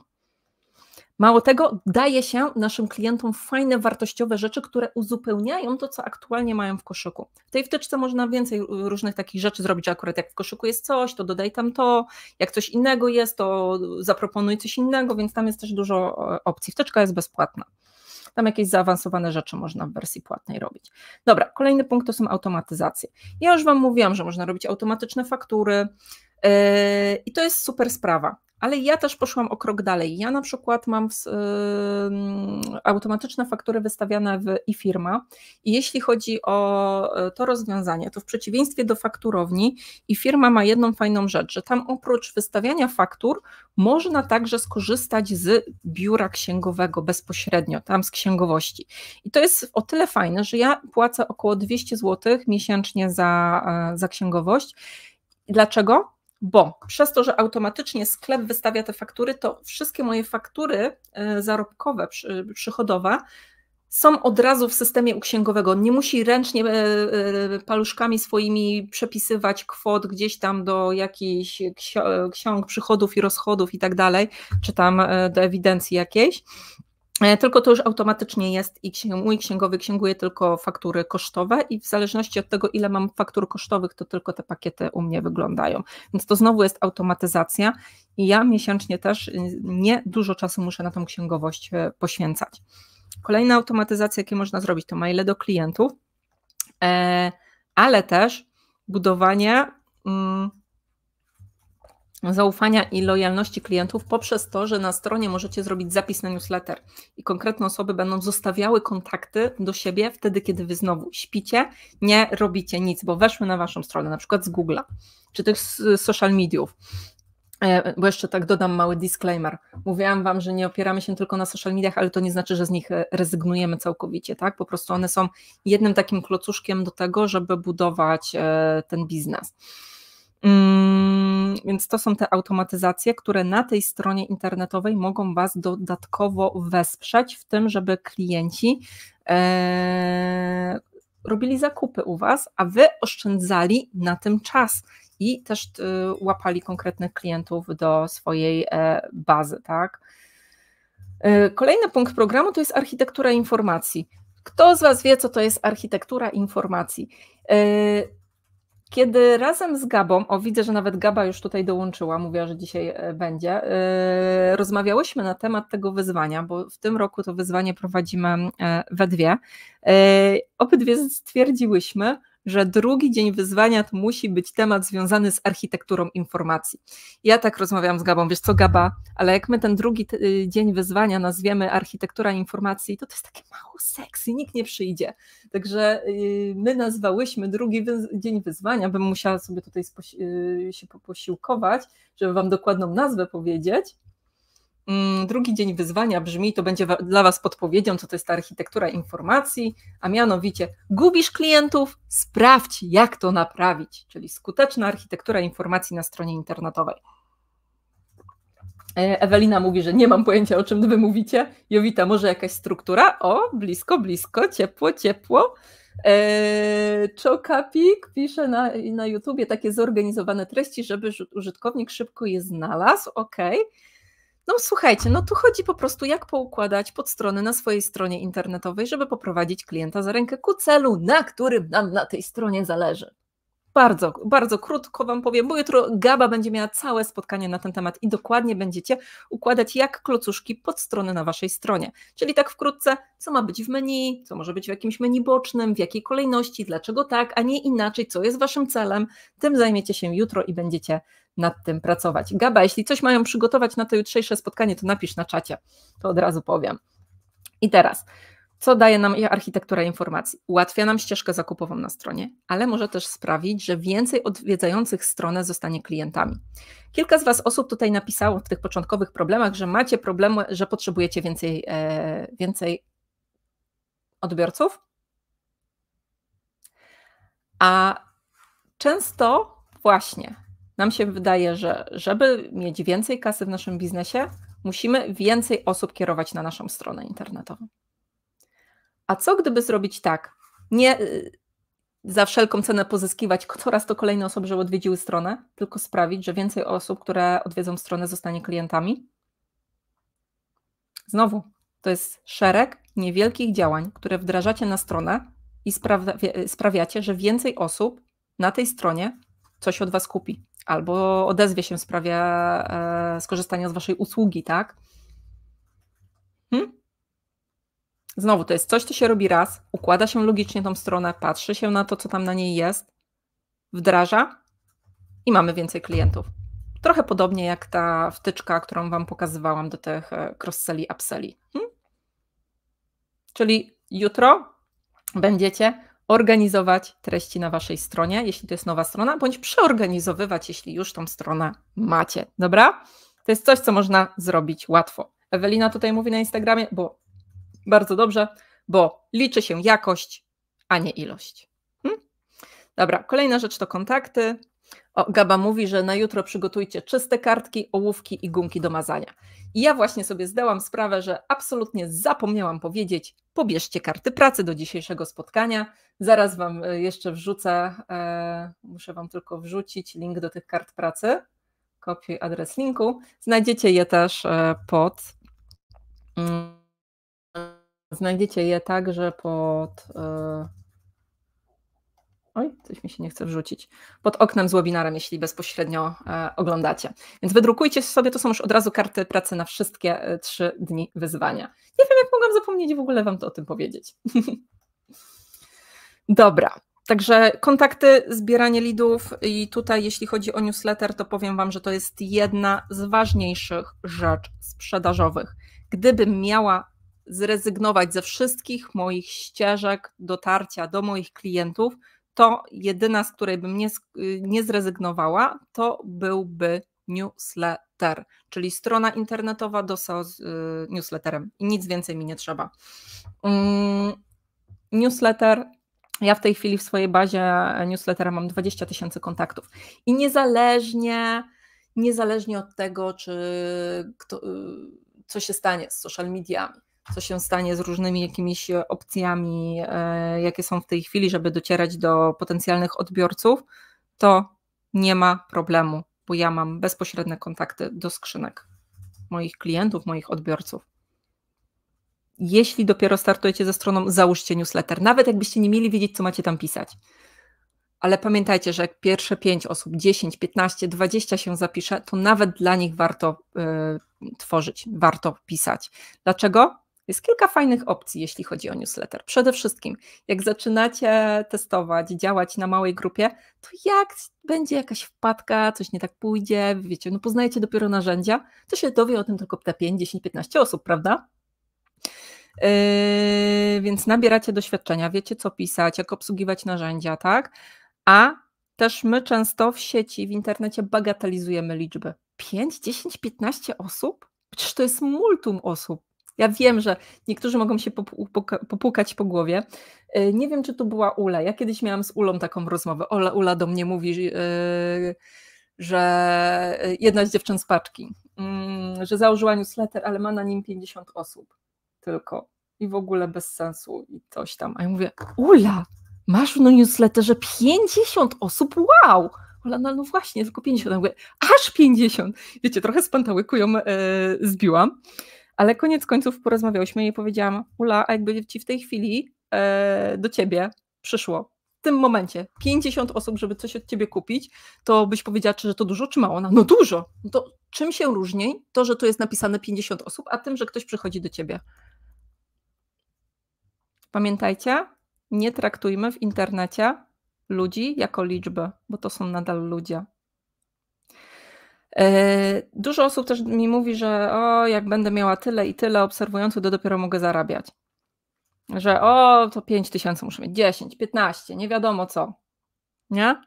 Mało tego, daje się naszym klientom fajne, wartościowe rzeczy, które uzupełniają to, co aktualnie mają w koszyku. W tej wtyczce można więcej y, różnych takich rzeczy zrobić, że akurat jak w koszyku jest coś, to dodaj tam to, jak coś innego jest, to zaproponuj coś innego, więc tam jest też dużo e, opcji. Wtyczka jest bezpłatna. Tam jakieś zaawansowane rzeczy można w wersji płatnej robić. Dobra, kolejny punkt to są automatyzacje. Ja już Wam mówiłam, że można robić automatyczne faktury, Yy, I to jest super sprawa. Ale ja też poszłam o krok dalej. Ja na przykład mam yy, automatyczne faktury wystawiane w e-firma i jeśli chodzi o yy, to rozwiązanie, to w przeciwieństwie do fakturowni e-firma ma jedną fajną rzecz, że tam oprócz wystawiania faktur można także skorzystać z biura księgowego bezpośrednio, tam z księgowości. I to jest o tyle fajne, że ja płacę około 200 zł miesięcznie za, za księgowość. Dlaczego? bo przez to, że automatycznie sklep wystawia te faktury, to wszystkie moje faktury e, zarobkowe, e, przychodowe są od razu w systemie uksięgowego. Nie musi ręcznie e, paluszkami swoimi przepisywać kwot gdzieś tam do jakichś ksiąg przychodów i rozchodów i tak dalej, czy tam do ewidencji jakiejś. E, tylko to już automatycznie jest i mój księgowy księguje tylko faktury kosztowe i w zależności od tego, ile mam faktur kosztowych, to tylko te pakiety u mnie wyglądają. Więc to znowu jest automatyzacja i ja miesięcznie też y, nie dużo czasu muszę na tą księgowość e, poświęcać. Kolejne automatyzacje, jakie można zrobić, to maile do klientów, e, ale też budowanie mm, zaufania i lojalności klientów poprzez to, że na stronie możecie zrobić zapis na newsletter i konkretne osoby będą zostawiały kontakty do siebie wtedy, kiedy wy znowu śpicie, nie robicie nic, bo weszły na waszą stronę, na przykład z Google'a czy tych social mediów. E, bo jeszcze tak dodam mały disclaimer. Mówiłam wam, że nie opieramy się tylko na social mediach, ale to nie znaczy, że z nich e, rezygnujemy całkowicie, tak? Po prostu one są jednym takim klocuszkiem do tego, żeby budować e, ten biznes. Mm więc to są te automatyzacje, które na tej stronie internetowej mogą Was dodatkowo wesprzeć w tym, żeby klienci e, robili zakupy u Was, a Wy oszczędzali na tym czas i też e, łapali konkretnych klientów do swojej e, bazy, tak? Kolejny punkt programu to jest architektura informacji. Kto z Was wie, co to jest architektura informacji? Kiedy razem z Gabą, o widzę, że nawet Gaba już tutaj dołączyła, mówiła, że dzisiaj e, będzie, e, rozmawiałyśmy na temat tego wyzwania, bo w tym roku to wyzwanie prowadzimy e, we dwie. Obydwie stwierdziłyśmy, że drugi dzień wyzwania to musi być temat związany z architekturą informacji. Ja tak rozmawiam z Gabą, wiesz co Gaba, ale jak my ten drugi y, dzień wyzwania nazwiemy architektura informacji, to to jest takie mało sexy, nikt nie przyjdzie. Także y, my nazwałyśmy drugi wy dzień wyzwania, bym musiała sobie tutaj y, się posiłkować, żeby wam dokładną nazwę powiedzieć, Mm, drugi dzień wyzwania brzmi, to będzie dla Was podpowiedzią, co to jest ta architektura informacji, a mianowicie gubisz klientów, sprawdź, jak to naprawić, czyli skuteczna architektura informacji na stronie internetowej. E, Ewelina mówi, że nie mam pojęcia, o czym Wy mówicie. Jowita, może jakaś struktura? O, blisko, blisko, ciepło, ciepło. E, Czokapik pisze na, na YouTubie takie zorganizowane treści, żeby użytkownik szybko je znalazł. Okej. Okay. No słuchajcie, no tu chodzi po prostu jak poukładać podstrony na swojej stronie internetowej, żeby poprowadzić klienta za rękę ku celu, na którym nam na tej stronie zależy. Bardzo, bardzo krótko Wam powiem, bo jutro Gaba będzie miała całe spotkanie na ten temat i dokładnie będziecie układać jak klocuszki podstrony na Waszej stronie. Czyli tak wkrótce, co ma być w menu, co może być w jakimś menu bocznym, w jakiej kolejności, dlaczego tak, a nie inaczej, co jest Waszym celem. Tym zajmiecie się jutro i będziecie nad tym pracować. Gaba, jeśli coś mają przygotować na to jutrzejsze spotkanie, to napisz na czacie, to od razu powiem. I teraz, co daje nam architektura informacji? Ułatwia nam ścieżkę zakupową na stronie, ale może też sprawić, że więcej odwiedzających stronę zostanie klientami. Kilka z Was osób tutaj napisało w tych początkowych problemach, że macie problemy, że potrzebujecie więcej, e, więcej odbiorców. A często właśnie nam się wydaje, że żeby mieć więcej kasy w naszym biznesie, musimy więcej osób kierować na naszą stronę internetową. A co gdyby zrobić tak? Nie y, za wszelką cenę pozyskiwać coraz to kolejne osoby, żeby odwiedziły stronę, tylko sprawić, że więcej osób, które odwiedzą stronę, zostanie klientami? Znowu, to jest szereg niewielkich działań, które wdrażacie na stronę i sprawiacie, że więcej osób na tej stronie coś od Was kupi albo odezwie się w sprawie e, skorzystania z waszej usługi, tak? Hmm? Znowu, to jest coś, co się robi raz, układa się logicznie tą stronę, patrzy się na to, co tam na niej jest, wdraża i mamy więcej klientów. Trochę podobnie jak ta wtyczka, którą Wam pokazywałam do tych e, cross-selli, upselli. Hmm? Czyli jutro będziecie organizować treści na waszej stronie, jeśli to jest nowa strona, bądź przeorganizowywać, jeśli już tą stronę macie. Dobra? To jest coś, co można zrobić łatwo. Ewelina tutaj mówi na Instagramie, bo bardzo dobrze, bo liczy się jakość, a nie ilość. Hm? Dobra, kolejna rzecz to kontakty. O, Gaba mówi, że na jutro przygotujcie czyste kartki, ołówki i gumki do mazania. I ja właśnie sobie zdałam sprawę, że absolutnie zapomniałam powiedzieć, pobierzcie karty pracy do dzisiejszego spotkania. Zaraz Wam e, jeszcze wrzucę, e, muszę Wam tylko wrzucić link do tych kart pracy. Kopiuj adres linku. Znajdziecie je też e, pod... Mm, znajdziecie je także pod... E, Oj, coś mi się nie chce wrzucić. Pod oknem z webinarem, jeśli bezpośrednio e, oglądacie. Więc wydrukujcie sobie, to są już od razu karty pracy na wszystkie e, trzy dni wyzwania. Nie wiem, jak mogłam zapomnieć w ogóle Wam to o tym powiedzieć. Dobra, Także kontakty, zbieranie lidów i tutaj jeśli chodzi o newsletter, to powiem Wam, że to jest jedna z ważniejszych rzeczy sprzedażowych. Gdybym miała zrezygnować ze wszystkich moich ścieżek dotarcia do moich klientów, to jedyna, z której bym nie, y, nie zrezygnowała, to byłby newsletter, czyli strona internetowa do SEO z y, newsletterem i nic więcej mi nie trzeba. Mm, newsletter. Ja w tej chwili w swojej bazie e, newslettera mam 20 tysięcy kontaktów i niezależnie, niezależnie od tego, czy kto, y, co się stanie z social mediami, co się stanie z różnymi jakimiś e, opcjami, e, jakie są w tej chwili, żeby docierać do potencjalnych odbiorców, to nie ma problemu, bo ja mam bezpośrednie kontakty do skrzynek moich klientów, moich odbiorców. Jeśli dopiero startujecie ze stroną, załóżcie newsletter, nawet jakbyście nie mieli wiedzieć, co macie tam pisać. Ale pamiętajcie, że jak pierwsze 5 osób, 10, 15, 20 się zapisze, to nawet dla nich warto y, tworzyć, warto pisać. Dlaczego? Jest kilka fajnych opcji, jeśli chodzi o newsletter. Przede wszystkim, jak zaczynacie testować, działać na małej grupie, to jak będzie jakaś wpadka, coś nie tak pójdzie, wiecie, no poznajecie dopiero narzędzia, to się dowie o tym tylko te 5, 10, 15 osób, prawda? Yy, więc nabieracie doświadczenia, wiecie co pisać, jak obsługiwać narzędzia, tak? A też my często w sieci, w internecie bagatelizujemy liczby. 5, 10, 15 osób? Przecież to jest multum osób. Ja wiem, że niektórzy mogą się popukać po głowie. E, nie wiem, czy to była Ula. Ja kiedyś miałam z Ulą taką rozmowę. Ola, Ula do mnie mówi, że e, e, jedna z dziewczyn z paczki, mm, że założyła newsletter, ale ma na nim 50 osób tylko i w ogóle bez sensu i coś tam. A ja mówię, Ula, masz na newsletterze 50 osób, wow! Ula, no, no właśnie, tylko 50. mówię, aż 50. Wiecie, trochę z pantałyku ją e, zbiłam. Ale koniec końców porozmawiałyśmy i powiedziałam, Ula, a jakby ci w tej chwili e, do ciebie przyszło w tym momencie 50 osób, żeby coś od ciebie kupić, to byś powiedziała, czy że to dużo, czy mało? No, no dużo. No to czym się różni to, że tu jest napisane 50 osób, a tym, że ktoś przychodzi do ciebie? Pamiętajcie, nie traktujmy w internecie ludzi jako liczby, bo to są nadal ludzie. E, dużo osób też mi mówi, że o, jak będę miała tyle i tyle obserwujących, to dopiero mogę zarabiać. Że o, to 5 tysięcy muszę mieć, 10, 15, nie wiadomo co. Nie?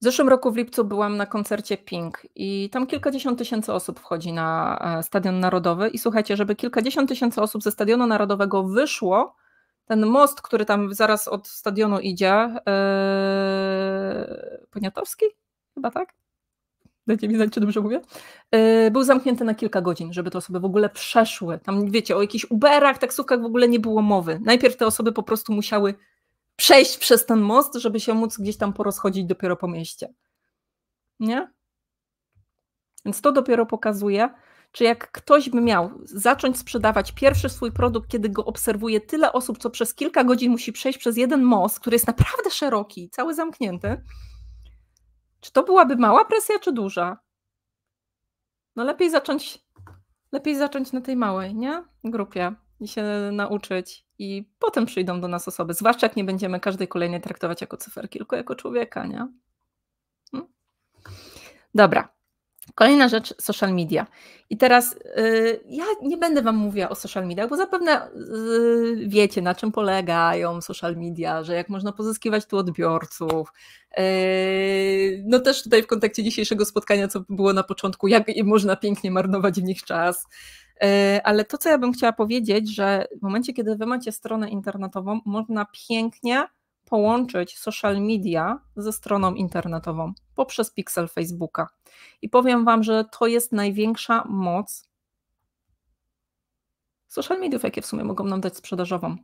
W zeszłym roku w lipcu byłam na koncercie Pink i tam kilkadziesiąt tysięcy osób wchodzi na e, Stadion Narodowy i słuchajcie, żeby kilkadziesiąt tysięcy osób ze Stadionu Narodowego wyszło, ten most, który tam zaraz od stadionu idzie, yy... Poniatowski? Chyba tak? dajcie mi znać, czy dobrze mówię, e, był zamknięty na kilka godzin, żeby te osoby w ogóle przeszły. Tam wiecie, o jakichś Uberach, taksówkach w ogóle nie było mowy. Najpierw te osoby po prostu musiały przejść przez ten most, żeby się móc gdzieś tam porozchodzić dopiero po mieście. Nie? Więc to dopiero pokazuje, czy jak ktoś by miał zacząć sprzedawać pierwszy swój produkt, kiedy go obserwuje tyle osób, co przez kilka godzin musi przejść przez jeden most, który jest naprawdę szeroki, cały zamknięty, czy to byłaby mała presja, czy duża? No lepiej zacząć, lepiej zacząć na tej małej, nie? Grupie i się nauczyć. I potem przyjdą do nas osoby, zwłaszcza jak nie będziemy każdej kolejnej traktować jako cyferki, tylko jako człowieka, nie? Hm? Dobra. Kolejna rzecz, social media. I teraz yy, ja nie będę Wam mówiła o social mediach, bo zapewne yy, wiecie, na czym polegają social media, że jak można pozyskiwać tu odbiorców. Yy, no też tutaj w kontekście dzisiejszego spotkania, co było na początku, jak można pięknie marnować w nich czas. Y, ale to, co ja bym chciała powiedzieć, że w momencie, kiedy Wy macie stronę internetową, można pięknie połączyć social media ze stroną internetową poprzez pixel Facebooka. I powiem Wam, że to jest największa moc social mediów, jakie w sumie mogą nam dać sprzedażową.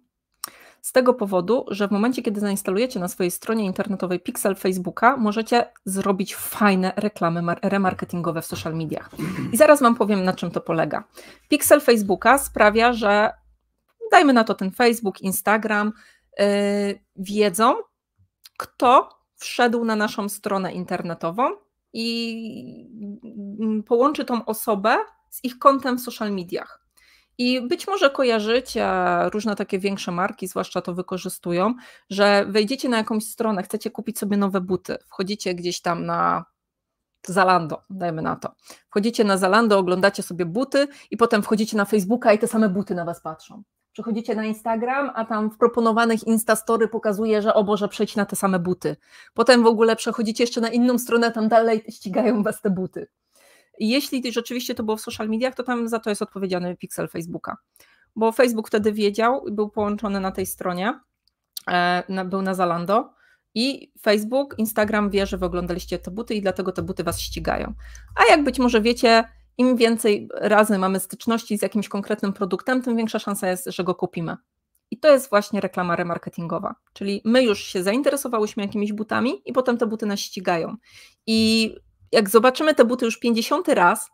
Z tego powodu, że w momencie, kiedy zainstalujecie na swojej stronie internetowej pixel Facebooka, możecie zrobić fajne reklamy remarketingowe w social mediach. I zaraz Wam powiem, na czym to polega. Pixel Facebooka sprawia, że dajmy na to ten Facebook, Instagram, Y, wiedzą, kto wszedł na naszą stronę internetową i mm, mm, połączy tą osobę z ich kontem w social mediach. I być może kojarzycie, różne takie większe marki, zwłaszcza to wykorzystują, że wejdziecie na jakąś stronę, chcecie kupić sobie nowe buty, wchodzicie gdzieś tam na Zalando, dajmy na to. Wchodzicie na Zalando, oglądacie sobie buty i potem wchodzicie na Facebooka i te same buty na was patrzą. Przychodzicie na Instagram, a tam w proponowanych Instastory pokazuje, że o Boże, przejdź na te same buty. Potem w ogóle przechodzicie jeszcze na inną stronę, tam dalej ścigają Was te buty. I jeśli rzeczywiście to było w social mediach, to tam za to jest odpowiedzialny pixel Facebooka. Bo Facebook wtedy wiedział, był połączony na tej stronie, e, był na Zalando, i Facebook, Instagram wie, że wy oglądaliście te buty i dlatego te buty was ścigają. A jak być może wiecie, im więcej razy mamy styczności z jakimś konkretnym produktem, tym większa szansa jest, że go kupimy. I to jest właśnie reklama remarketingowa. Czyli my już się zainteresowałyśmy jakimiś butami i potem te buty nas ścigają. I jak zobaczymy te buty już 50 raz,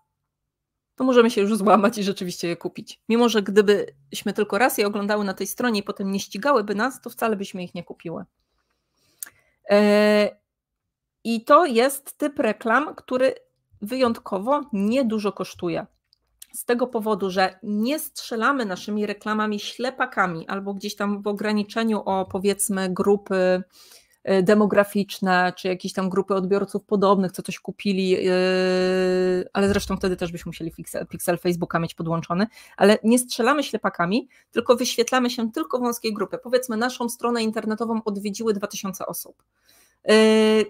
to możemy się już złamać i rzeczywiście je kupić. Mimo, że gdybyśmy tylko raz je oglądały na tej stronie i potem nie ścigałyby nas, to wcale byśmy ich nie kupiły. E, I to jest typ reklam, który wyjątkowo niedużo kosztuje. Z tego powodu, że nie strzelamy naszymi reklamami ślepakami albo gdzieś tam w ograniczeniu o powiedzmy grupy y, demograficzne, czy jakieś tam grupy odbiorców podobnych, co coś kupili, y, ale zresztą wtedy też byśmy musieli pixel, pixel Facebooka mieć podłączony, ale nie strzelamy ślepakami, tylko wyświetlamy się tylko wąskiej grupy. Powiedzmy, naszą stronę internetową odwiedziły 2000 osób. Y,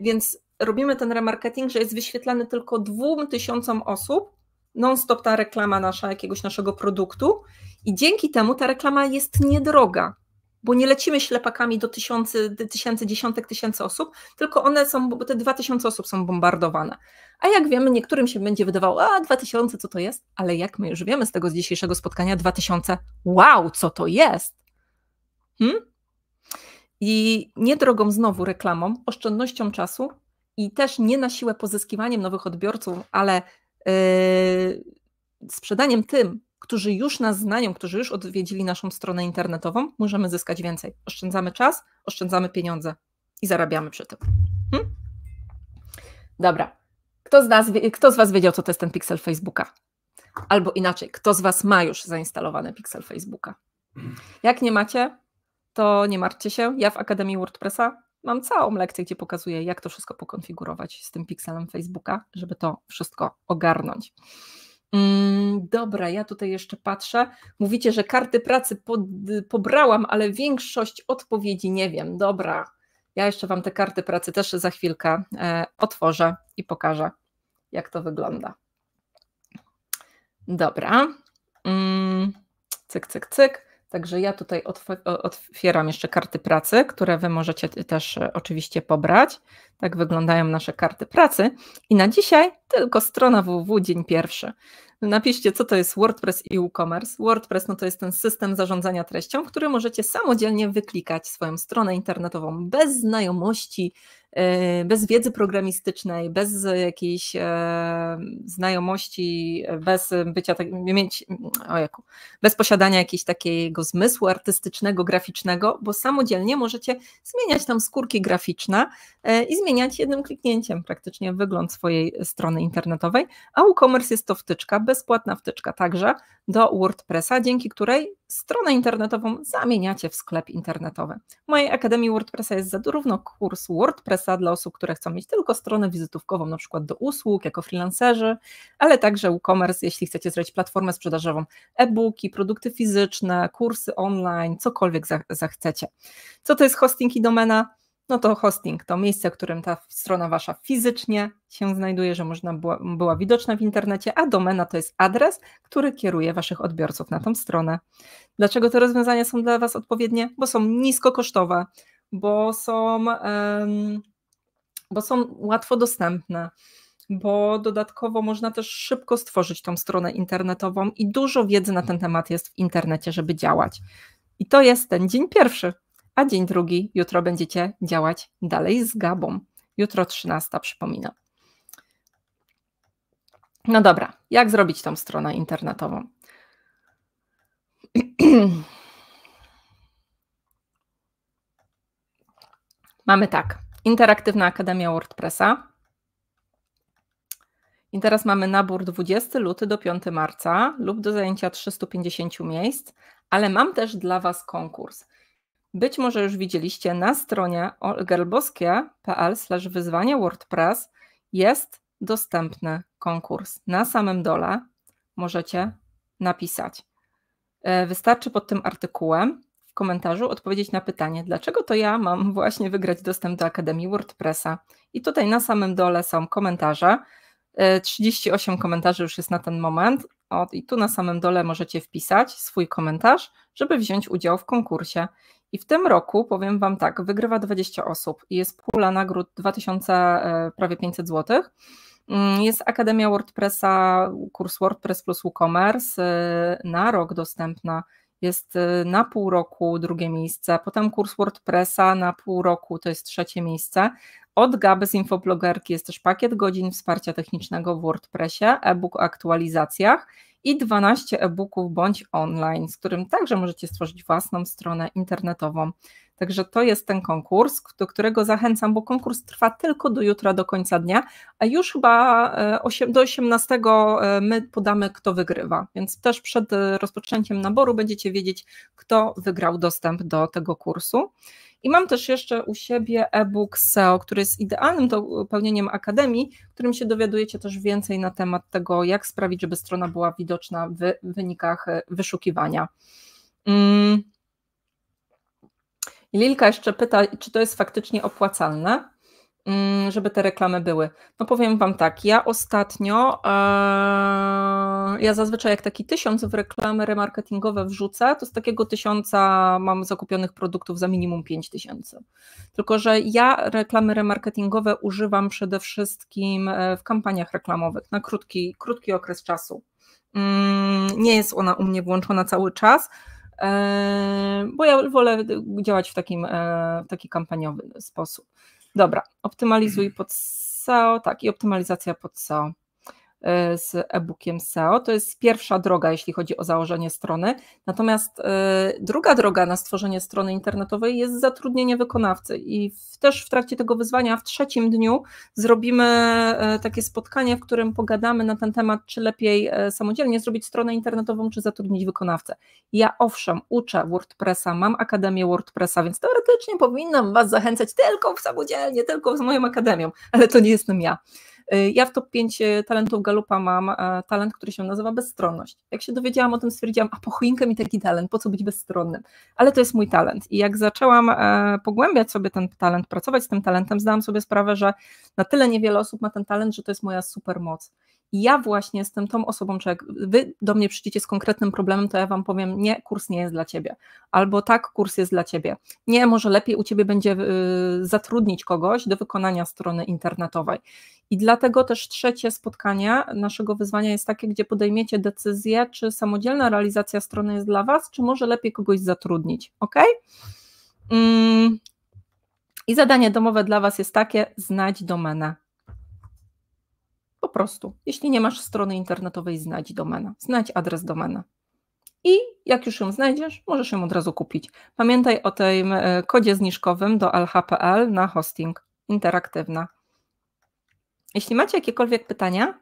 więc robimy ten remarketing, że jest wyświetlany tylko dwóm tysiącom osób, non-stop ta reklama nasza, jakiegoś naszego produktu i dzięki temu ta reklama jest niedroga, bo nie lecimy ślepakami do tysiący, tysięcy, dziesiątek tysięcy osób, tylko one są, bo te dwa tysiące osób są bombardowane. A jak wiemy, niektórym się będzie wydawało, a dwa tysiące, co to jest? Ale jak my już wiemy z tego z dzisiejszego spotkania, dwa tysiące, wow, co to jest? Hmm? I niedrogą znowu reklamą, oszczędnością czasu, i też nie na siłę pozyskiwaniem nowych odbiorców, ale yy, sprzedaniem tym, którzy już nas znają, którzy już odwiedzili naszą stronę internetową, możemy zyskać więcej. Oszczędzamy czas, oszczędzamy pieniądze i zarabiamy przy tym. Hm? Dobra. Kto z, nas, kto z Was wiedział, co to jest ten pixel Facebooka? Albo inaczej, kto z Was ma już zainstalowany pixel Facebooka? Jak nie macie, to nie martwcie się. Ja w Akademii WordPressa mam całą lekcję, gdzie pokazuję, jak to wszystko pokonfigurować z tym pikselem Facebooka, żeby to wszystko ogarnąć. Mm, dobra, ja tutaj jeszcze patrzę. Mówicie, że karty pracy pod, pobrałam, ale większość odpowiedzi nie wiem. Dobra, ja jeszcze Wam te karty pracy też za chwilkę e, otworzę i pokażę, jak to wygląda. Dobra. Mm, cyk, cyk, cyk. Także ja tutaj otwieram jeszcze karty pracy, które Wy możecie też e, oczywiście pobrać. Tak wyglądają nasze karty pracy. I na dzisiaj tylko strona www, dzień pierwszy. Napiszcie, co to jest WordPress i WooCommerce. WordPress no to jest ten system zarządzania treścią, który możecie samodzielnie wyklikać swoją stronę internetową bez znajomości Y, bez wiedzy programistycznej, bez jakiejś e, znajomości, bez bycia tak, mieć, ojeku, bez posiadania jakiegoś takiego zmysłu artystycznego, graficznego, bo samodzielnie możecie zmieniać tam skórki graficzne e, i zmieniać jednym kliknięciem praktycznie wygląd swojej strony internetowej, a WooCommerce jest to wtyczka, bezpłatna wtyczka także do WordPressa, dzięki której stronę internetową zamieniacie w sklep internetowy. W mojej Akademii WordPressa jest zarówno kurs WordPressa dla osób, które chcą mieć tylko stronę wizytówkową, na przykład do usług, jako freelancerzy, ale także e-commerce, jeśli chcecie zrobić platformę sprzedażową, e-booki, produkty fizyczne, kursy online, cokolwiek zachcecie. Co to jest hosting i domena? no to hosting to miejsce, w którym ta strona wasza fizycznie się znajduje, że można była, była widoczna w internecie, a domena to jest adres, który kieruje waszych odbiorców na tą stronę. Dlaczego te rozwiązania są dla was odpowiednie? Bo są niskokosztowe, bo są, um, bo są łatwo dostępne bo dodatkowo można też szybko stworzyć tą stronę internetową i dużo wiedzy na ten temat jest w internecie, żeby działać. I to jest ten dzień pierwszy a dzień drugi jutro będziecie działać dalej z Gabą. Jutro 13, przypominam. No dobra, jak zrobić tą stronę internetową? mamy tak, Interaktywna Akademia WordPressa. I teraz mamy nabór 20 luty do 5 marca lub do zajęcia 350 miejsc, ale mam też dla Was konkurs być może już widzieliście na stronie olgerboskie.pl wyzwania WordPress jest dostępny konkurs. Na samym dole możecie napisać. E, wystarczy pod tym artykułem w komentarzu odpowiedzieć na pytanie, dlaczego to ja mam właśnie wygrać dostęp do Akademii WordPressa. I tutaj na samym dole są komentarze. 38 e, komentarzy już jest na ten moment. O, I tu na samym dole możecie wpisać swój komentarz, żeby wziąć udział w konkursie. I w tym roku, powiem Wam tak, wygrywa 20 osób i jest pula nagród 2000, e, prawie 500 zł. Mm, jest Akademia WordPressa, kurs WordPress plus WooCommerce, e, na rok dostępna jest e, na pół roku drugie miejsce, potem kurs WordPressa na pół roku to jest trzecie miejsce. Od Gaby z infoblogerki jest też pakiet godzin wsparcia technicznego w WordPressie, e-book o aktualizacjach i 12 e-booków bądź online, z którym także możecie stworzyć własną stronę internetową. Także to jest ten konkurs, do którego zachęcam, bo konkurs trwa tylko do jutra, do końca dnia, a już chyba e, do 18 e, my podamy, kto wygrywa. Więc też przed e, rozpoczęciem naboru będziecie wiedzieć, kto wygrał dostęp do tego kursu. I mam też jeszcze u siebie e-book SEO, który jest idealnym dopełnieniem akademii, w którym się dowiadujecie też więcej na temat tego, jak sprawić, żeby strona była widoczna w wynikach e, wyszukiwania. Mm. Lilka jeszcze pyta, czy to jest faktycznie opłacalne. Mm, żeby te reklamy były. No powiem Wam tak, ja ostatnio, e, ja zazwyczaj jak taki tysiąc w reklamy remarketingowe wrzucę, to z takiego tysiąca mam zakupionych produktów za minimum pięć tysięcy. Tylko, że ja reklamy remarketingowe używam przede wszystkim e, w kampaniach reklamowych na krótki, krótki okres czasu. Mm, nie jest ona u mnie włączona cały czas, e, bo ja wolę działać w, takim, e, w taki kampaniowy sposób. Dobra, optymalizuj mhm. pod SEO, tak, i optymalizacja pod SEO. E, z e-bookiem SEO. To jest pierwsza droga, jeśli chodzi o założenie strony. Natomiast e, druga droga na stworzenie strony internetowej jest zatrudnienie wykonawcy. I też w trakcie tego wyzwania w trzecim dniu zrobimy e, takie spotkanie, w którym pogadamy na ten temat, czy lepiej samodzielnie zrobić stronę internetową, czy zatrudnić wykonawcę. Ja owszem, uczę WordPressa, mam Akademię WordPressa, więc teoretycznie powinnam Was zachęcać tylko w samodzielnie, tylko z moją akademią, ale to nie jestem ja. Y, ja w top 5 y, talentów Galupa mam e, talent, który się nazywa bezstronność. Jak się dowiedziałam o tym, stwierdziłam, a po choinkę mi taki talent, po co być bezstronnym? Ale to jest mój talent. I jak zaczęłam e, pogłębiać sobie ten talent, pracować z tym talentem, zdałam sobie sprawę, że na tyle niewiele osób ma ten talent, że to jest moja supermoc ja właśnie jestem tą osobą, czy jak wy do mnie przyjdziecie z konkretnym problemem, to ja wam powiem, nie, kurs nie jest dla ciebie. Albo tak, kurs jest dla ciebie. Nie, może lepiej u ciebie będzie y, zatrudnić kogoś do wykonania strony internetowej. I dlatego też trzecie spotkanie naszego wyzwania jest takie, gdzie podejmiecie decyzję, czy samodzielna realizacja strony jest dla was, czy może lepiej kogoś zatrudnić, ok? Mm. I zadanie domowe dla was jest takie, znać domenę prostu. Jeśli nie masz strony internetowej, znajdź domenę, znajdź adres domena. I jak już ją znajdziesz, możesz ją od razu kupić. Pamiętaj o tym e, kodzie zniżkowym do lh.pl na hosting interaktywna. Jeśli macie jakiekolwiek pytania,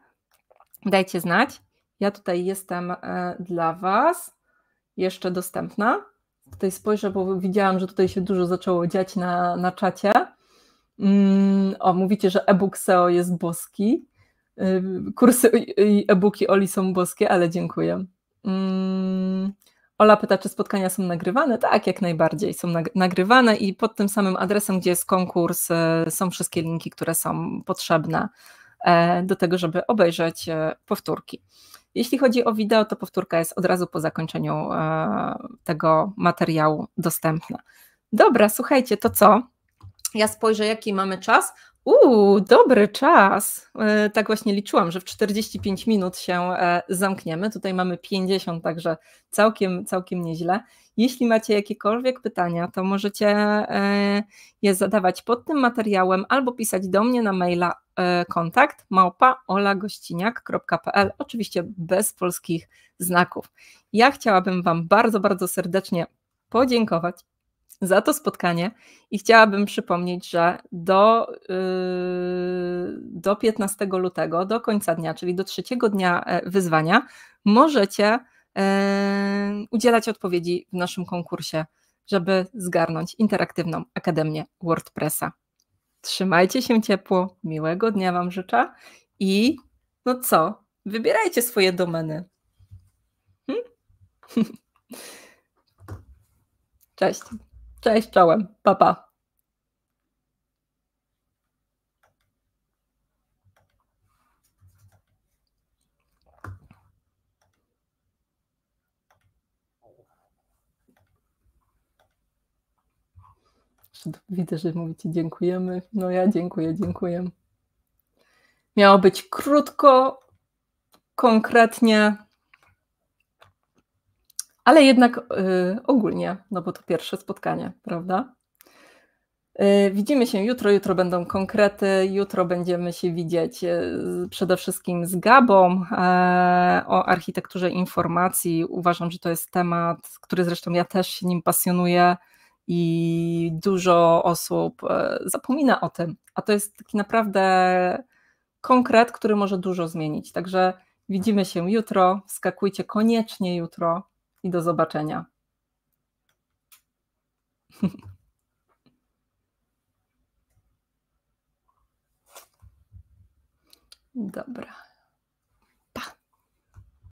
dajcie znać. Ja tutaj jestem e, dla Was jeszcze dostępna. Tutaj spojrzę, bo widziałam, że tutaj się dużo zaczęło dziać na, na czacie. Mm, o, mówicie, że e-book SEO jest boski kursy i e-booki Oli są boskie, ale dziękuję. Mm, Ola pyta, czy spotkania są nagrywane? Tak, jak najbardziej są nagrywane i pod tym samym adresem, gdzie jest konkurs, y, są wszystkie linki, które są potrzebne e, do tego, żeby obejrzeć e, powtórki. Jeśli chodzi o wideo, to powtórka jest od razu po zakończeniu e, tego materiału dostępna. Dobra, słuchajcie, to co? Ja spojrzę, jaki mamy czas. Uuu, dobry czas. E, tak właśnie liczyłam, że w 45 minut się e, zamkniemy. Tutaj mamy 50, także całkiem, całkiem nieźle. Jeśli macie jakiekolwiek pytania, to możecie e, je zadawać pod tym materiałem albo pisać do mnie na maila kontakt małpaolagościniak.pl oczywiście bez polskich znaków. Ja chciałabym Wam bardzo, bardzo serdecznie podziękować za to spotkanie i chciałabym przypomnieć, że do, yy, do 15 lutego, do końca dnia, czyli do trzeciego dnia e, wyzwania, możecie yy, udzielać odpowiedzi w naszym konkursie, żeby zgarnąć interaktywną Akademię WordPressa. Trzymajcie się ciepło, miłego dnia Wam życzę i no co, wybierajcie swoje domeny. Hmm? Cześć. Cześć, czołem, papa. Pa. Widzę, że mówicie dziękujemy. No ja dziękuję, dziękuję. Miało być krótko, konkretnie, ale jednak y, ogólnie, no bo to pierwsze spotkanie, prawda? Y, widzimy się jutro, jutro będą konkrety, jutro będziemy się widzieć y, przede wszystkim z Gabą e, o architekturze informacji. Uważam, że to jest temat, który zresztą ja też się nim pasjonuję i dużo osób e, zapomina o tym, a to jest taki naprawdę konkret, który może dużo zmienić. Także widzimy się jutro, skakujcie koniecznie jutro, i do zobaczenia. Dobra.